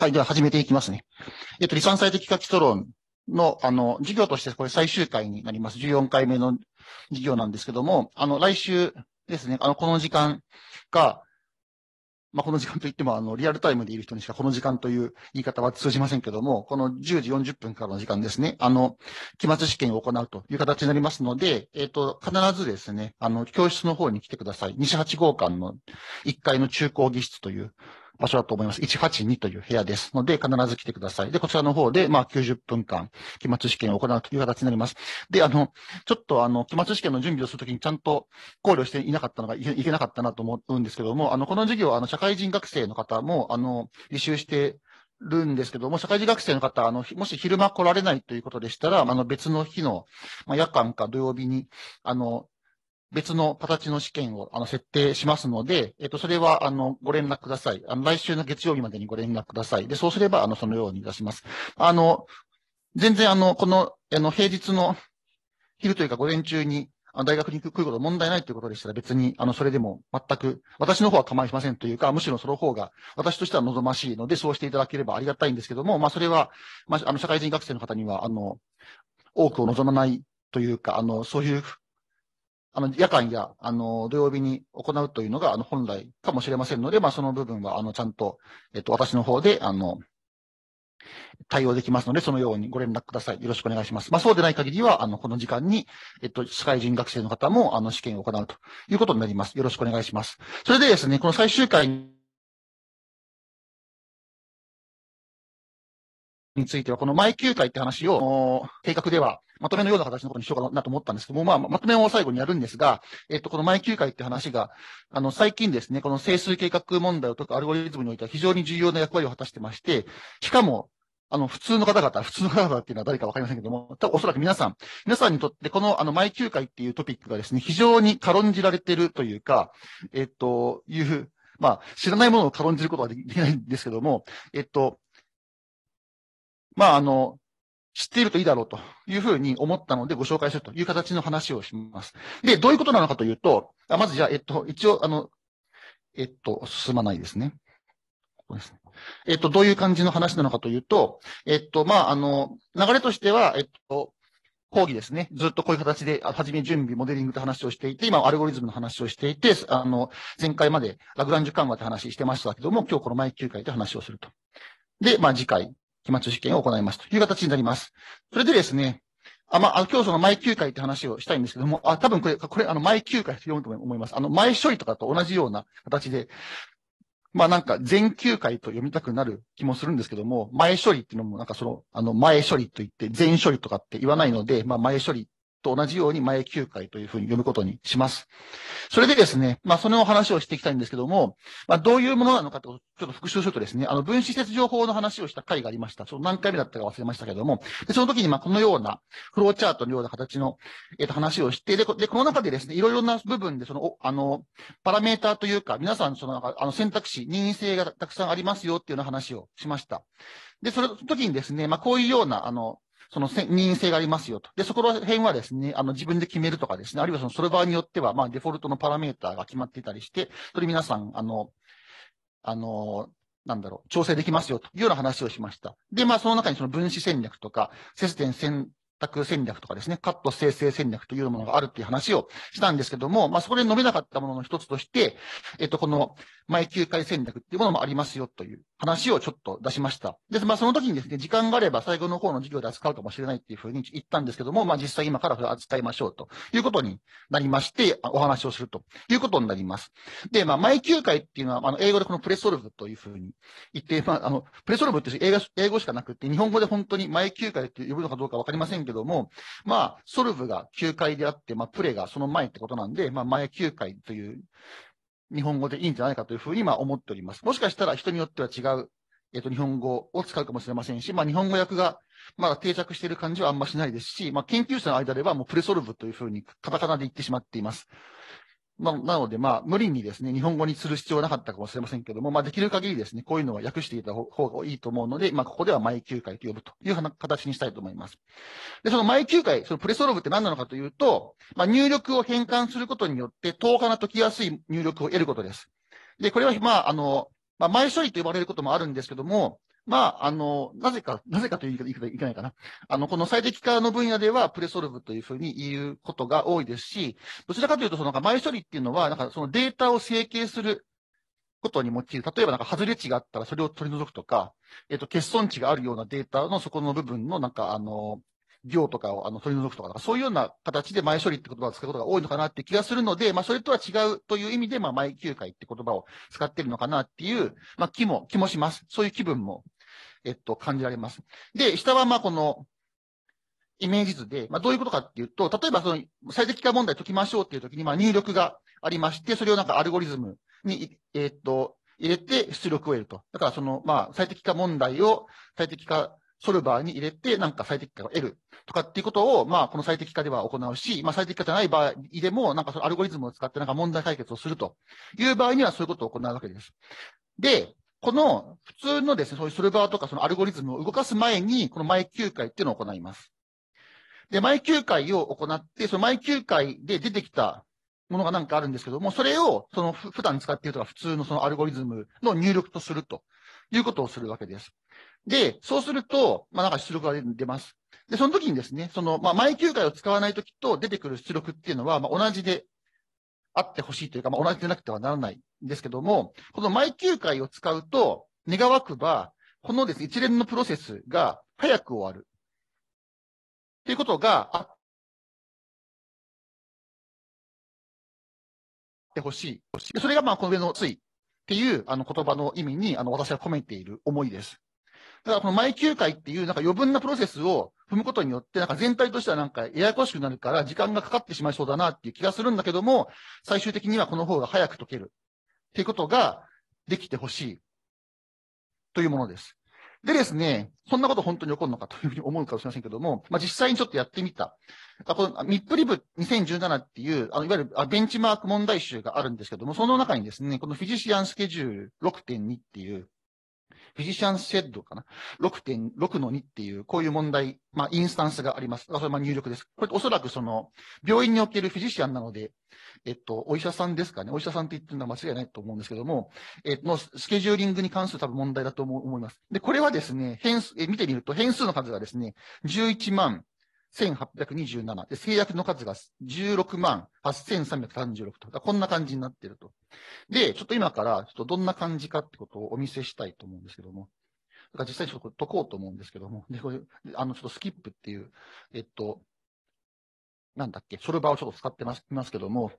はい、では始めていきますね。えっと、離散最適化基礎論の、あの、授業としてこれ最終回になります。14回目の授業なんですけども、あの、来週ですね、あの、この時間が、まあ、この時間といっても、あの、リアルタイムでいる人にしかこの時間という言い方は通じませんけども、この10時40分からの時間ですね、あの、期末試験を行うという形になりますので、えっ、ー、と、必ずですね、あの、教室の方に来てください。西八号館の1階の中高技室という場所だと思います。182という部屋ですので、必ず来てください。で、こちらの方で、まあ、90分間、期末試験を行うという形になります。で、あの、ちょっと、あの、期末試験の準備をするときにちゃんと考慮していなかったのがいけなかったなと思うんですけども、あの、この授業は、あの、社会人学生の方も、あの、履修してるんですけども、社会人学生の方、あの、もし昼間来られないということでしたら、あの、別の日の、まあ、夜間か土曜日に、あの、別の形の試験をあの設定しますので、えっと、それはあのご連絡ください。あの来週の月曜日までにご連絡ください。で、そうすればあのそのように出します。あの、全然あの、この、あの、平日の昼というか午前中に大学に来ること問題ないということでしたら別に、あの、それでも全く、私の方は構いませんというか、むしろその方が、私としては望ましいので、そうしていただければありがたいんですけども、まあ、それは、まあ、あの、社会人学生の方には、あの、多くを望まないというか、あの、そういうあの、夜間や、あの、土曜日に行うというのが、あの、本来かもしれませんので、まあ、その部分は、あの、ちゃんと、えっと、私の方で、あの、対応できますので、そのようにご連絡ください。よろしくお願いします。まあ、そうでない限りは、あの、この時間に、えっと、社会人学生の方も、あの、試験を行うということになります。よろしくお願いします。それでですね、この最終回については、この前休会って話を、計画ではまとめのような形のことにしようかなと思ったんですけども、まあ、まとめを最後にやるんですが、えっと、この前休会って話が、あの、最近ですね、この整数計画問題を解くアルゴリズムにおいては非常に重要な役割を果たしてまして、しかも、あの、普通の方々、普通の方々っていうのは誰かわかりませんけども、おそらく皆さん、皆さんにとってこの、あの、毎休会っていうトピックがですね、非常に軽んじられてるというか、えっと、いう、まあ、知らないものを軽んじることはできないんですけども、えっと、まあ、あの、知っているといいだろうというふうに思ったのでご紹介するという形の話をします。で、どういうことなのかというと、あまずじゃあ、えっと、一応、あの、えっと、進まないですね。ここですね。えっと、どういう感じの話なのかというと、えっと、まあ、あの、流れとしては、えっと、講義ですね。ずっとこういう形で、はじめ準備、モデリングと話をしていて、今、アルゴリズムの話をしていて、あの、前回までラグランジュ緩和って話してましたけども、今日この前9回で話をすると。で、まあ、次回期末試験を行いますという形になります。それでですね、あ、まあ、今日その前休会って話をしたいんですけども、あ、多分これ、これ、あの、前休会と読むと思います。あの、前処理とかと同じような形で、まあなんか前休会と読みたくなる気もするんですけども、前処理っていうのもなんかその、あの前処理と言って前処理とかって言わないので、まあ前処理と同じように前9回というふうに読むことにします。それでですね、まあ、その話をしていきたいんですけども、まあ、どういうものなのかと、ちょっと復習するとですね、あの、分子施設情報の話をした回がありました。ちょっと何回目だったか忘れましたけども、でその時に、まあ、このような、フローチャートのような形の、えっ、と、話をして、で、この中でですね、いろいろな部分で、その、あの、パラメーターというか、皆さん、その、あの、選択肢、任意性がたくさんありますよっていうような話をしました。で、その時にですね、まあ、こういうような、あの、その任意性がありますよと。で、そこら辺はですね、あの、自分で決めるとかですね、あるいはその、それ場によっては、まあ、デフォルトのパラメーターが決まっていたりして、それ皆さん、あの、あの、なんだろう、調整できますよというような話をしました。で、まあ、その中にその分子戦略とか、節点戦択戦略とかですね、カット生成戦略というものがあるっていう話をしたんですけども、まあ、そこで述べなかったものの一つとして、えっと、この、前休会戦略っていうものもありますよという話をちょっと出しました。で、まあ、その時にですね、時間があれば最後の方の授業で扱うかもしれないっていうふうに言ったんですけども、まあ、実際今からそれを扱いましょうということになりまして、お話をするということになります。で、まあ、毎休会っていうのは、あの、英語でこのプレソルブというふうに言って、まあ、あの、プレソルブって英語しかなくて、日本語で本当に前休会って呼ぶのかどうかわかりませんけどけども、まあ、ソルブが9回であって、まあ、プレがその前ってことなんで、まあ、前9回という日本語でいいんじゃないかというふうに今思っております。もしかしたら人によっては違う、えっ、ー、と、日本語を使うかもしれませんし、まあ、日本語訳がまだ定着している感じはあんましないですし、まあ、研究者の間ではもうプレソルブというふうにカタカナで言ってしまっています。まあ、なので、まあ、無理にですね、日本語にする必要はなかったかもしれませんけども、まあ、できる限りですね、こういうのは訳していた方がいいと思うので、まあ、ここでは毎9回と呼ぶという形にしたいと思います。で、その毎9回、そのプレソロブって何なのかというと、まあ、入力を変換することによって、等価な解きやすい入力を得ることです。で、これは、まあ、あの、まあ、前処理と呼ばれることもあるんですけども、まあ、あの、なぜか、なぜかという言い方いけないかな。あの、この最適化の分野では、プレソルブというふうに言うことが多いですし、どちらかというと、その、前処理っていうのは、なんかそのデータを整形することに用いる。例えば、なんか、外れ値があったら、それを取り除くとか、えっ、ー、と、欠損値があるようなデータの、そこの部分の、なんか、あの、行とかをあの取り除くとか、そういうような形で前処理って言葉を使うことが多いのかなって気がするので、まあ、それとは違うという意味で、まあ、前休会って言葉を使ってるのかなっていう、まあ、気も、気もします。そういう気分も、えっと、感じられます。で、下は、まあ、この、イメージ図で、まあ、どういうことかっていうと、例えばその最適化問題解きましょうっていう時に、まあ、入力がありまして、それをなんかアルゴリズムに、えっと、入れて出力を得ると。だからその、まあ、最適化問題を最適化ソルバーに入れて、なんか最適化を得るとかっていうことを、まあ、この最適化では行うし、まあ、最適化じゃない場合でも、なんかそのアルゴリズムを使ってなんか問題解決をするという場合には、そういうことを行うわけです。で、この普通のですね、そういうソルバーとかそのアルゴリズムを動かす前に、この前9回っていうのを行います。で、前9回を行って、その前9回で出てきたものがなんかあるんですけども、それを、その普段使っているとか普通のそのアルゴリズムの入力とするということをするわけです。で、そうすると、まあ、なんか出力が出ます。で、その時にですね、その、まあ、前休回を使わない時と出てくる出力っていうのは、まあ、同じであってほしいというか、まあ、同じでなくてはならないんですけども、この毎休回を使うと、願わくば、このです、ね、一連のプロセスが早く終わる。っていうことがあってほしい。それが、まあ、この上のい。っていう、あの、言葉の意味に、あの、私は込めている思いです。ただこの毎休回っていうなんか余分なプロセスを踏むことによって、なんか全体としてはなんかややこしくなるから時間がかかってしまいそうだなっていう気がするんだけども、最終的にはこの方が早く解けるっていうことができてほしいというものです。でですね、そんなこと本当に起こるのかというふうに思うかもしれませんけども、まあ、実際にちょっとやってみた。このミップリブ2017っていう、あのいわゆるベンチマーク問題集があるんですけども、その中にですね、このフィジシアンスケジュール6.2っていう、フィジシャンセッドかな ?6.6 の2っていう、こういう問題、まあ、インスタンスがあります。あそれまあ入力です。これおそらくその、病院におけるフィジシャンなので、えっと、お医者さんですかね。お医者さんって言ってるのは間違いないと思うんですけども、えっと、スケジューリングに関する多分問題だと思います。で、これはですね、変数、え見てみると変数の数がですね、11万1827。で、制約の数が16万8336と。こんな感じになってると。で、ちょっと今から、ちょっとどんな感じかってことをお見せしたいと思うんですけども。だから実際ちょっと解こうと思うんですけども。で、これ、あの、ちょっとスキップっていう、えっと、なんだっけ、ソルバーをちょっと使ってます、ますけども、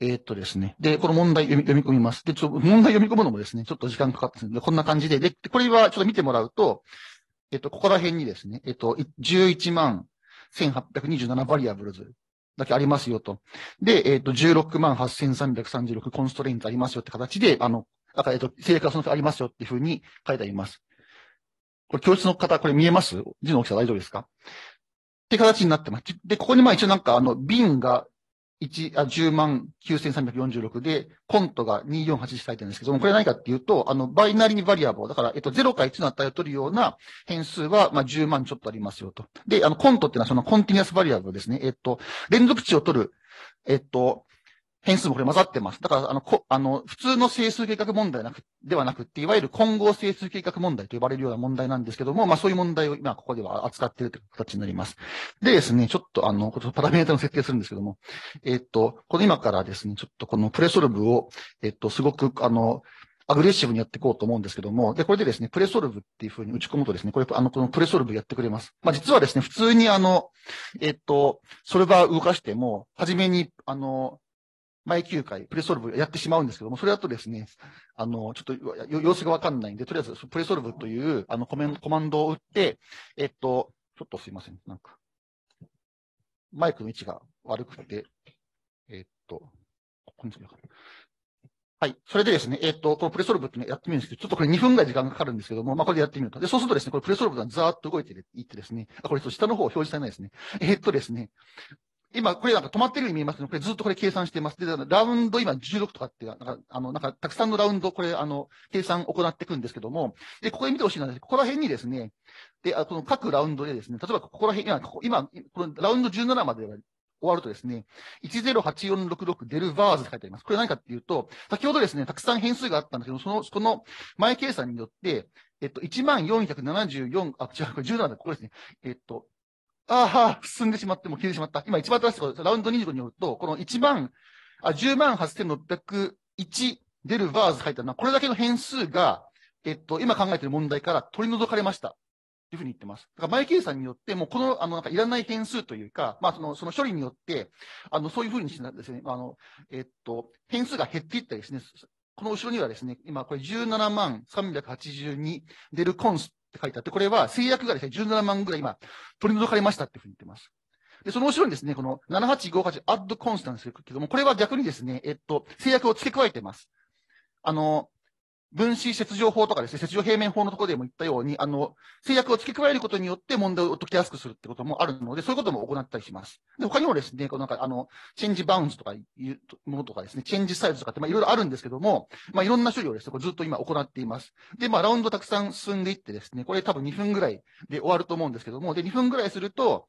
えー、っとですね。で、この問題読み読み込みます。で、ちょ、問題読み込むのもですね、ちょっと時間かかってんで、こんな感じで。で、これはちょっと見てもらうと、えっと、ここら辺にですね、えっと、11万1827バリアブルズだけありますよと。で、えっ、ー、と、16万8336コンストレイントありますよって形で、あの、あえっ、ー、と、正確はそのありますよっていうふうに書いてあります。これ、教室の方、これ見えます字の大きさ大丈夫ですかって形になってます。で、ここにまあ一応なんか、あの、瓶が1あ10万9346で、コントが248って書いてるんですけども、これ何かっていうと、あの、バイナリーバリアボー、だから、えっと、0か1の値を取るような変数は、まあ、10万ちょっとありますよと。で、あの、コントっていうのはそのコンティニアスバリアボーですね。えっと、連続値を取る、えっと、変数もこれ混ざってます。だから、あの、こあの普通の整数計画問題なくではなくって、いわゆる混合整数計画問題と呼ばれるような問題なんですけども、まあそういう問題を今ここでは扱っているという形になります。でですね、ちょっとあの、パラメータの設定するんですけども、えっと、この今からですね、ちょっとこのプレソルブを、えっと、すごく、あの、アグレッシブにやっていこうと思うんですけども、で、これでですね、プレソルブっていうふうに打ち込むとですね、これ、あの、このプレソルブやってくれます。まあ、実はですね、普通にあの、えっと、ソルバー動かしても、はじめに、あの、前9回、プレソルブやってしまうんですけども、それだとですね、あの、ちょっと様子がわかんないんで、とりあえずプレソルブというあのコメンコマンドを打って、えっと、ちょっとすいません、なんか、マイクの位置が悪くて、えっと、ここにはい。それでですね、えっ、ー、と、このプレソルブってね、やってみるんですけど、ちょっとこれ2分ぐらい時間がかかるんですけども、まあ、これでやってみると。で、そうするとですね、これプレソルブがザーッと動いていってですね、あ、これちょっと下の方表示されないですね。えー、っとですね、今、これなんか止まってるように見えますけど、これずっとこれ計算してます。で、ラウンド今16とかって、なんか、あの、なんか、たくさんのラウンド、これ、あの、計算行っていくんですけども、で、ここで見てほしいのは、ここら辺にですね、で、あこの各ラウンドでですね、例えばここら辺、今、こ今、このラウンド17までは終わるとですね、108466デルバーズって書いてあります。これ何かっていうと、先ほどですね、たくさん変数があったんだけど、その、この前計算によって、えっと、1474、あ、違う、これ17だ、ここですね。えっと、ああ、進んでしまっても消えてしまった。今一番新しいことです。ラウンド25によると、この1万、あ、10万8601出るバーズ入ったのは、これだけの変数が、えっと、今考えている問題から取り除かれました。というふうに言ってます。だから、マイケルさんによって、もうこの、あの、なんかいらない変数というか、まあ、その、その処理によって、あの、そういうふうにしてですね、あの、えっと、変数が減っていったりですね、この後ろにはですね、今これ17万382出るコンスって書いてあって、これは制約がですね、17万ぐらい今、取り除かれましたっていうふうに言ってます。で、その後ろにですね、この7858アッドコンスタンスですけども、これは逆にですね、えっと、制約を付け加えてます。あの、分子切除法とかですね、切除平面法のところでも言ったように、あの、制約を付け加えることによって問題を解きやすくするってこともあるので、そういうことも行ったりします。で、他にもですね、このなんか、あの、チェンジバウンスとかいうものとかですね、チェンジサイズとかって、まあ、いろいろあるんですけども、まあ、いろんな処理をですね、こずっと今行っています。で、まあ、ラウンドたくさん進んでいってですね、これ多分2分ぐらいで終わると思うんですけども、で、2分ぐらいすると、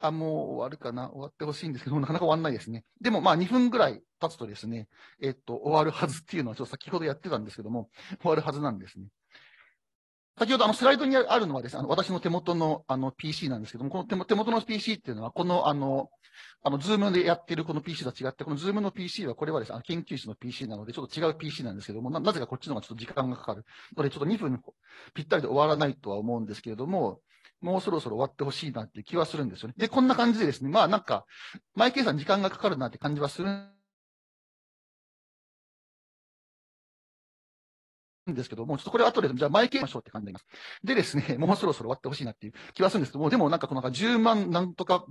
あ、もう終わるかな、終わってほしいんですけど、なかなか終わんないですね。でも、まあ、2分ぐらい経つとですね、えっと、終わるはずっていうのは、ちょっと先ほどやってたんですけども、終わるはずなんですね。先ほどあのスライドにあるのはですね、あの私の手元のあの PC なんですけども、この手手元の PC っていうのは、このあの、あの、ズームでやってるこの PC とは違って、このズームの PC は、これはですね、研究室の PC なので、ちょっと違う PC なんですけども、なぜかこっちの方がちょっと時間がかかる。ので、ちょっと2分ぴったりで終わらないとは思うんですけれども、もうそろそろ終わってほしいなっていう気はするんですよね。で、こんな感じでですね、まあなんか、マイ計算時間がかかるなって感じはするんですけども、ちょっとこれ後で、じゃあイ計算しょうって感じでなます。でですね、もうそろそろ終わってほしいなっていう気はするんですけども、でもなんかこのなんか10万なんとか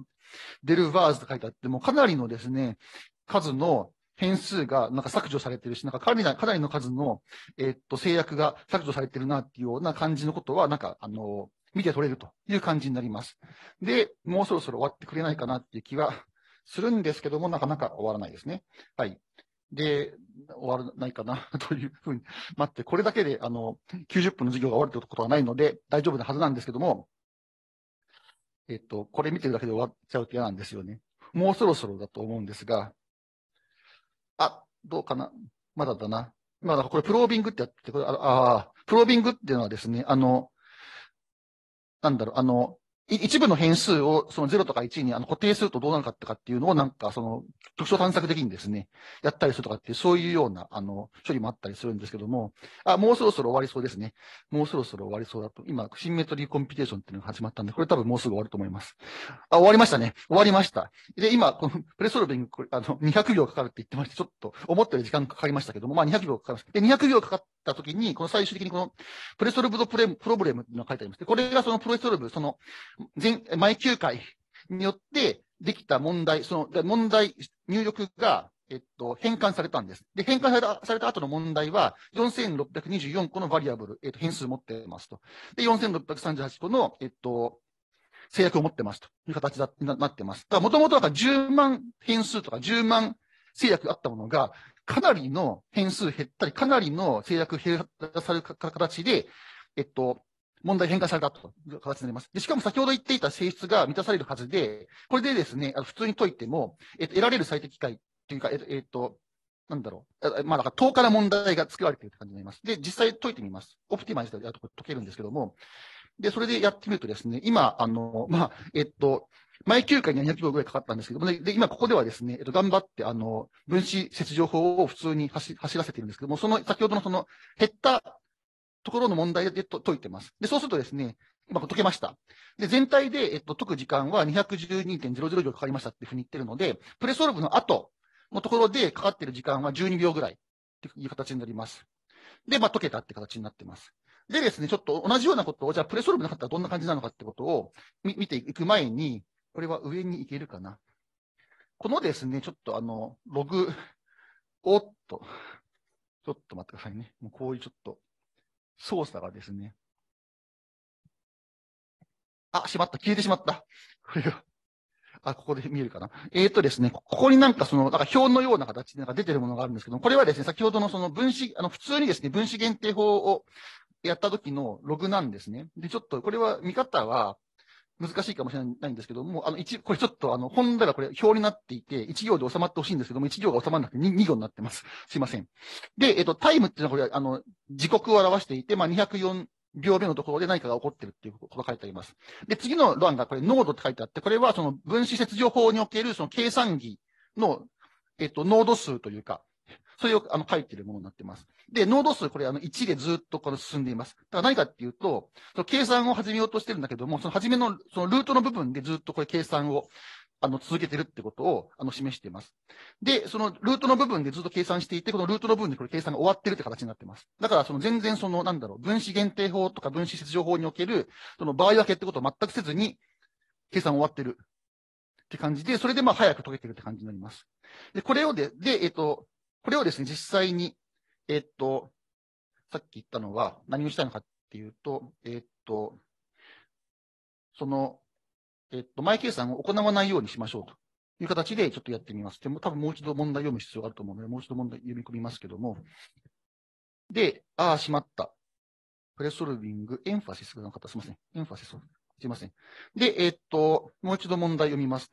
デルバーズと書いてあって、もうかなりのですね、数の変数がなんか削除されてるし、なんかかなりなかなりの数の、えー、っと制約が削除されてるなっていうような感じのことは、なんかあの、見て取れるという感じになります。で、もうそろそろ終わってくれないかなっていう気はするんですけども、なかなか終わらないですね。はい。で、終わらないかな というふうに待って、これだけで、あの、90分の授業が終わるってことはないので、大丈夫なはずなんですけども、えっと、これ見てるだけで終わっちゃうと嫌なんですよね。もうそろそろだと思うんですが、あ、どうかなまだだな。まだこれプロービングってやって、これ、ああ、プロービングっていうのはですね、あの、なんだろう、あの、一部の変数をその0とか1にあの固定するとどうなるかとかっていうのをなんかその特徴探索的にですね、やったりするとかっていうそういうようなあの処理もあったりするんですけども、あ、もうそろそろ終わりそうですね。もうそろそろ終わりそうだと。今、シンメトリーコンピテーションっていうのが始まったんで、これ多分もうすぐ終わると思います。あ、終わりましたね。終わりました。で、今、このプレソルビング、これあの、200秒かかるって言ってまして、ちょっと思ったより時間かかりましたけども、まあ200秒かかりました。で、200秒かかった時に、この最終的にこのプレソルブドプレプロブレムっていうのが書いてあります。で、これがそのプレソルブ、その前前9回によってできた問題、その問題入力が、えっと、変換されたんです。で、変換された、された後の問題は、4624個のバリアブル、えっと、変数を持ってますと。で、4638個の、えっと、制約を持ってますという形だななってます。だから、もともとだ10万変数とか10万制約あったものが、かなりの変数減ったり、かなりの制約減らされる形で、えっと、問題変化されたという形になります。で、しかも先ほど言っていた性質が満たされるはずで、これでですね、普通に解いても、えっと、得られる最適解というか、えっと、えっとなんだろう。まあ、だから等から問題が作られている感じになります。で、実際解いてみます。オプティマイズでやると解けるんですけども。で、それでやってみるとですね、今、あの、まあ、えっと、前9回に200秒ぐらいかかったんですけども、ね、で、今ここではですね、えっと、頑張って、あの、分子切除法を普通に走らせているんですけども、その、先ほどのその、減ったところの問題でと解いてます。で、そうするとですね、今解けました。で、全体で、えっと、解く時間は212.00秒かかりましたっていうふうに言ってるので、プレソルブの後のところでかかってる時間は12秒ぐらいっていう形になります。で、まあ、解けたって形になってます。でですね、ちょっと同じようなことを、じゃあプレソルブなかったらどんな感じなのかってことを見ていく前に、これは上に行けるかな。このですね、ちょっとあの、ログ、おっと、ちょっと待ってくださいね。もうこういうちょっと、操作がですね、あ、しまった、消えてしまった。これが。あ、ここで見えるかな。えーとですね、ここになんかその、なんか表のような形でなんか出てるものがあるんですけど、これはですね、先ほどのその分子、あの、普通にですね、分子限定法をやった時のログなんですね。で、ちょっと、これは見方は、難しいかもしれないんですけども、あの、一、これちょっとあの、本だこれ表になっていて、一行で収まってほしいんですけども、一行が収まらなくて二行になってます。すいません。で、えっと、タイムっていうのはこれ、あの、時刻を表していて、まあ、204、秒目のところで何かが起こってるっていうことが書いてあります。で、次の欄がこれ、濃度って書いてあって、これはその分子切除法におけるその計算儀の、えっと、濃度数というか、それをあの書いているものになっています。で、濃度数、これあの1でずっとこの進んでいます。だから何かっていうと、その計算を始めようとしてるんだけども、その初めのそのルートの部分でずっとこれ計算をあの、続けてるってことを、あの、示しています。で、その、ルートの部分でずっと計算していて、このルートの部分でこれ計算が終わってるって形になってます。だから、その、全然その、なんだろう、分子限定法とか分子切除法における、その、場合分けってことを全くせずに、計算終わってる。って感じで、それでまあ、早く解けてるって感じになります。で、これをで、で、えっ、と、これをですね、実際に、えっと、さっき言ったのは何をしたいのかっていうと、えっと、その、えっと、前計算を行わないようにしましょうという形でちょっとやってみます。でも多分もう一度問題読む必要があると思うので、もう一度問題読み込みますけども。で、ああ、しまった。プレソルビング、エンファシスの方、すいません。エンファシス。すいません。で、えっと、もう一度問題読みます。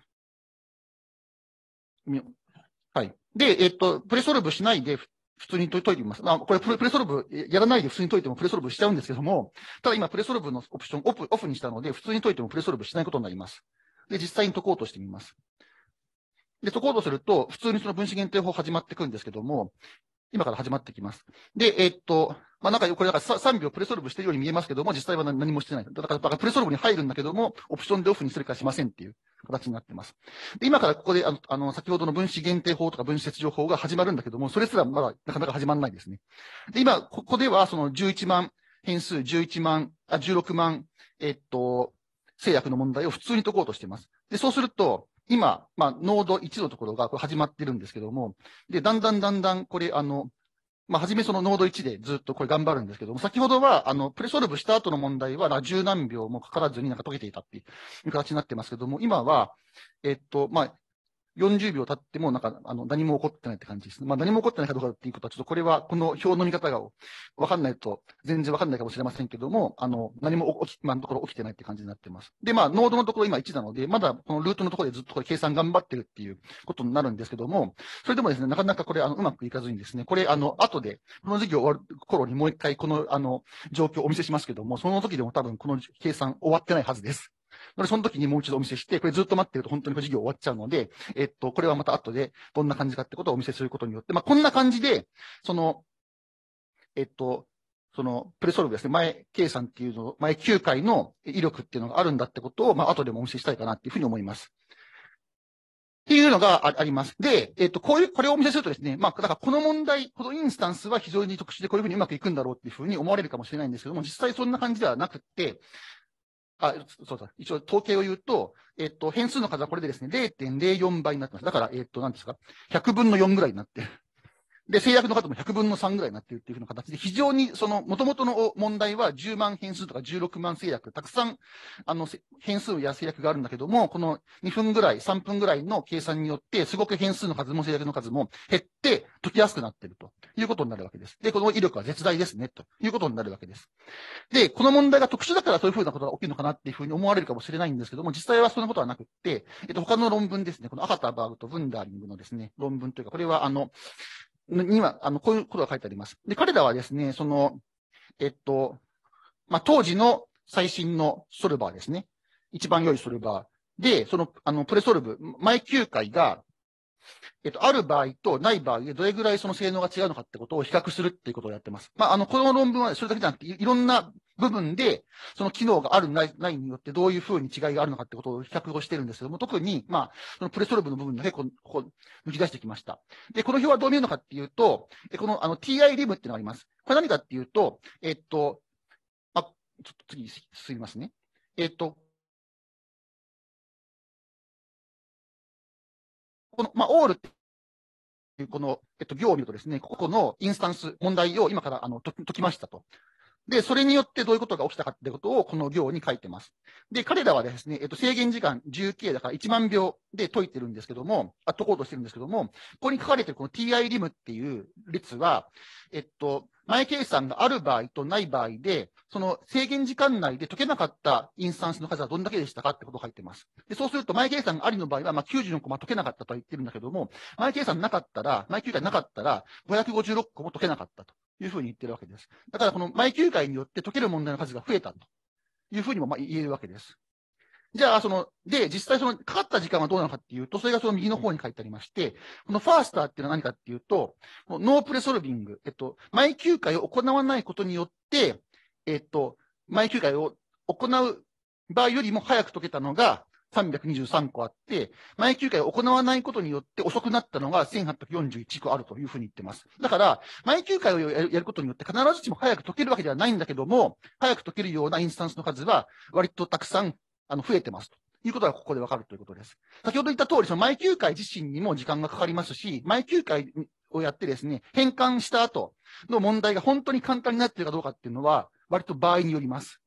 はい。で、えっと、プレソルブしないで、普通に解いてみます。あ、これプレソルブやらないで普通に解いてもプレソルブしちゃうんですけども、ただ今プレソルブのオプションオフオフにしたので、普通に解いてもプレソルブしないことになります。で、実際に解こうとしてみます。で、解こうとすると、普通にその分子限定法始まってくんですけども、今から始まってきます。で、えっと、まあなんかこれだから3秒プレソルブしてるように見えますけども、実際は何もしてない。だからプレソルブに入るんだけども、オプションでオフにするかしませんっていう形になってます。で、今からここであの、あの、先ほどの分子限定法とか分子切除法が始まるんだけども、それすらまだなかなか始まらないですね。で、今、ここではその11万、変数11万、あ、16万、えっと、制約の問題を普通に解こうとしています。で、そうすると、今、まあ、ノード1のところがこれ始まってるんですけども、で、だんだんだんだん、これ、あの、まあ、はじめその濃度1でずっとこれ頑張るんですけども、先ほどは、あの、プレソルブした後の問題は、ラ十何秒もかからずになんか解けていたっていう形になってますけども、今は、えっと、まあ、40秒経っても、なんか、あの、何も起こってないって感じですね。まあ、何も起こってないかどうかっていうことは、ちょっとこれは、この表の見方がわかんないと、全然わかんないかもしれませんけども、あの、何も起き、今のところ起きてないって感じになってます。で、まあ、ノードのところ今1なので、まだこのルートのところでずっとこれ計算頑張ってるっていうことになるんですけども、それでもですね、なかなかこれ、あの、うまくいかずにですね、これ、あの、後で、この授業終わる頃にもう一回この、あの、状況をお見せしますけども、その時でも多分この計算終わってないはずです。ので、その時にもう一度お見せして、これずっと待ってると本当に授業終わっちゃうので、えっと、これはまた後でどんな感じかってことをお見せすることによって、まあ、こんな感じで、その、えっと、その、プレソルブですね、前、計算っていうの、前9回の威力っていうのがあるんだってことを、まあ、後でもお見せしたいかなっていうふうに思います。っていうのがあります。で、えっ、と、こういう、これをお見せするとですね、まあ、だからこの問題、このインスタンスは非常に特殊でこういうふうにうまくいくんだろうっていうふうに思われるかもしれないんですけども、実際そんな感じではなくって、あ、そうそう、一応統計を言うと、えっと、変数の数はこれでですね、0.04倍になってます。だから、えっと、なんですか、100分の4ぐらいになってる。で、制約の数も100分の3ぐらいになっているっていうふうな形で、非常にその、元々の問題は10万変数とか16万制約、たくさん、あの、変数や制約があるんだけども、この2分ぐらい、3分ぐらいの計算によって、すごく変数の数も制約の数も減って、解きやすくなっているということになるわけです。で、この威力は絶大ですね、ということになるわけです。で、この問題が特殊だからそういうふうなことが起きるのかなっていうふうに思われるかもしれないんですけども、実際はそんなことはなくって、えっと、他の論文ですね、このアカタバーグとブンダーリングのですね、論文というか、これはあの、には、あの、こういうことが書いてあります。で、彼らはですね、その、えっと、まあ、当時の最新のソルバーですね。一番良いソルバー。で、その、あの、プレソルブ、前9回が、えっと、ある場合とない場合でどれぐらいその性能が違うのかってことを比較するっていうことをやってます。まあ、あの、この論文はそれだけじゃなくて、いろんな部分で、その機能があるない、ないによってどういうふうに違いがあるのかってことを比較をしてるんですけども、特に、まあ、そのプレソルブの部分だけこここ抜き出してきました。で、この表はどう見えるのかっていうと、このあの TI リムっていうのがあります。これ何かっていうと、えっと、あ、ちょっと次進みますね。えっと、この、まあ、オールっていうこの、えっと、行を見るとですね、ここのインスタンス、問題を今からあの解きましたと。で、それによってどういうことが起きたかってことをこの行に書いてます。で、彼らはですね、えっと、制限時間 19K だから1万秒で解いてるんですけども、あ解こうとしてるんですけども、ここに書かれてるこの TI リムっていう列は、えっと、前計算がある場合とない場合で、その制限時間内で解けなかったインスタンスの数はどんだけでしたかってことが入ってます。で、そうすると、前計算がありの場合は、まあ、94個ま解けなかったとは言ってるんだけども、前計算なかったら、前9回なかったら、556個も解けなかったというふうに言ってるわけです。だから、この前9回によって解ける問題の数が増えたというふうにもま言えるわけです。じゃあ、その、で、実際その、かかった時間はどうなのかっていうと、それがその右の方に書いてありまして、このファースターっていうのは何かっていうと、ノープレソルビング、えっと、毎休会を行わないことによって、えっと、毎休会を行う場合よりも早く解けたのが323個あって、毎休会を行わないことによって遅くなったのが1841個あるというふうに言ってます。だから、毎休会をやることによって必ずしも早く解けるわけではないんだけども、早く解けるようなインスタンスの数は割とたくさんあの、増えてますと。いうことがここでわかるということです。先ほど言った通り、その毎休会自身にも時間がかかりますし、毎休会をやってですね、返還した後の問題が本当に簡単になっているかどうかっていうのは、割と場合によります。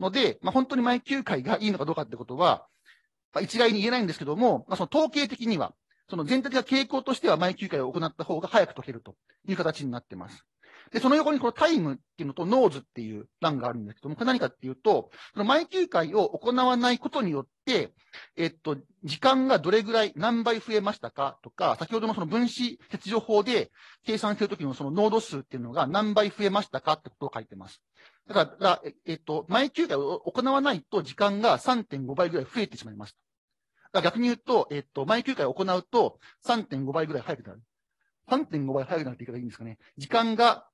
ので、まあ、本当に毎休会がいいのかどうかってことは、まあ、一概に言えないんですけども、まあ、その統計的には、その全体的な傾向としては毎休会を行った方が早く解けるという形になっています。で、その横にこのタイムっていうのとノーズっていう欄があるんですけども、これ何かっていうと、その毎休会を行わないことによって、えっと、時間がどれぐらい、何倍増えましたかとか、先ほどのその分子切除法で計算するときのその濃度数っていうのが何倍増えましたかってことを書いてます。だから、えっと、毎休会を行わないと時間が3.5倍ぐらい増えてしまいました。だから逆に言うと、えっと、毎休会を行うと3.5倍ぐらい早くなる。3.5倍早くなるって言い方がいいんですかね。時間が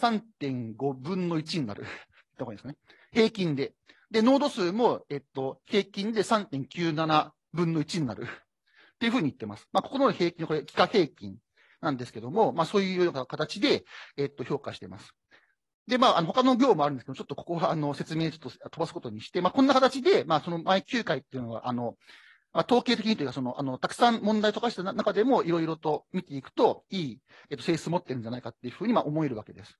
3.5分の1になる。とかですね。平均で。で、濃度数も、えっと、平均で3.97分の1になる。っていうふうに言ってます。まあ、ここの平均、これ、幾何平均なんですけども、まあ、そういうような形で、えっと、評価しています。で、まあ、あの、他の行もあるんですけど、ちょっとここは、あの、説明ちょっと飛ばすことにして、まあ、こんな形で、まあ、その前9回っていうのは、あの、まあ、統計的にというか、その、あの、たくさん問題と解かした中でも、いろいろと見ていくと、いい、えっと、性質持ってるんじゃないかっていうふうに、まあ、思えるわけです。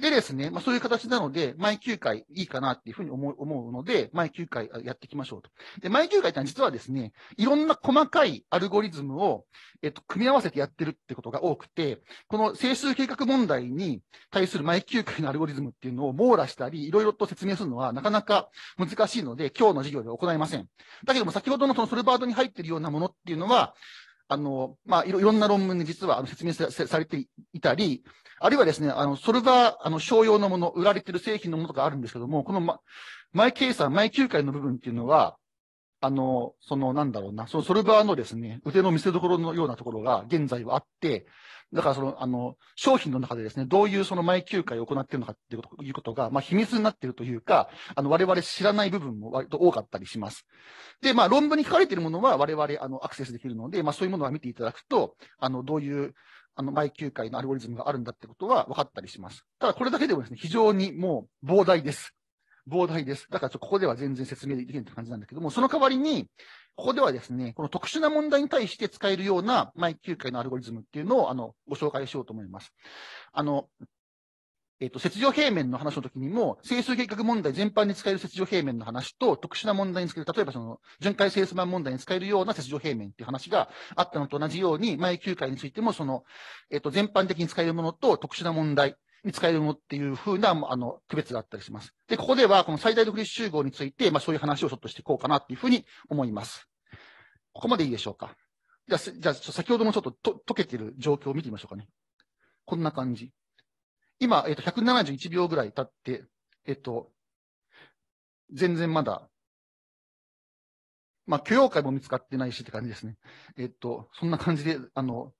でですね、まあ、そういう形なので、毎9回いいかなっていうふうに思うので、毎9回やっていきましょうと。で、毎9回ってのは実はですね、いろんな細かいアルゴリズムを、えっと、組み合わせてやってるってことが多くて、この整数計画問題に対する毎9回のアルゴリズムっていうのを網羅したり、いろいろと説明するのはなかなか難しいので、今日の授業では行いません。だけども、先ほどのそのソルバードに入ってるようなものっていうのは、あの、まあ、いろ、いろんな論文に実は説明されていたり、あるいはですね、あの、それが、あの、商用のもの、売られてる製品のものとかあるんですけども、この、ま、前計算、前休回の部分っていうのは、あの、その、なんだろうな、そのソルバーのですね、腕の見せ所のようなところが現在はあって、だからその、あの、商品の中でですね、どういうその前休会を行っているのかっていうこということが、まあ、秘密になっているというか、あの、我々知らない部分も割と多かったりします。で、まあ、論文に書かれているものは我々、あの、アクセスできるので、まあ、そういうものは見ていただくと、あの、どういう、あの、前休会のアルゴリズムがあるんだってことは分かったりします。ただ、これだけでもですね、非常にもう膨大です。膨大です。だからちょっとここでは全然説明できないって感じなんだけども、その代わりに、ここではですね、この特殊な問題に対して使えるような毎9回のアルゴリズムっていうのを、あの、ご紹介しようと思います。あの、えっ、と、切除平面の話の時にも、整数計画問題全般に使える切除平面の話と、特殊な問題に使える、例えばその、巡回整数版問題に使えるような切除平面っていう話があったのと同じように、前9回についても、その、えっ、と、全般的に使えるものと、特殊な問題に使えるものっていうふうな、あの、区別があったりします。で、ここでは、この最大独立集合について、まあ、そういう話をちょっとしていこうかなっていうふうに思います。ここまでいいでしょうか。じゃあ、じゃあ先ほどもちょっとと溶けてる状況を見てみましょうかね。こんな感じ。今、えっ、と、171秒ぐらい経って、えっ、と、全然まだ、まあ、許容会も見つかってないしって感じですね。えっ、と、そんな感じで、あの、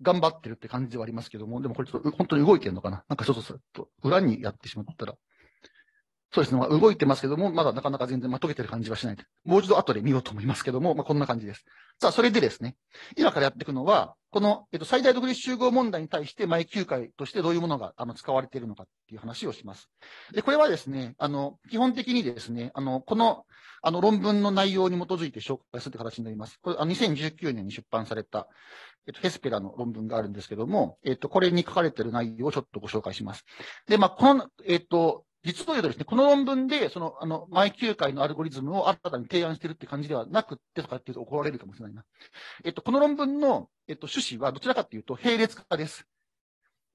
頑張ってるって感じではありますけども、でもこれちょっと本当に動いてるのかななんかちょっと裏にやってしまったら。そうですね、まあ、動いてますけども、まだなかなか全然、まあ、溶けてる感じはしない。もう一度後で見ようと思いますけども、まあ、こんな感じです。さあ、それでですね、今からやっていくのは、この、えっと、最大独立集合問題に対して、前9回としてどういうものが、あの、使われているのかっていう話をします。で、これはですね、あの、基本的にですね、あの、この、あの論文の内容に基づいて紹介するって形になります。これ、あ2019年に出版された、えっと、ヘスペラの論文があるんですけども、えっと、これに書かれている内容をちょっとご紹介します。で、まあ、この、えっと、実を言うとですね、この論文で、その、あの、前9回のアルゴリズムを新たに提案してるって感じではなくてとかっていうと怒られるかもしれないな。えっと、この論文の、えっと、趣旨はどちらかというと、並列化です。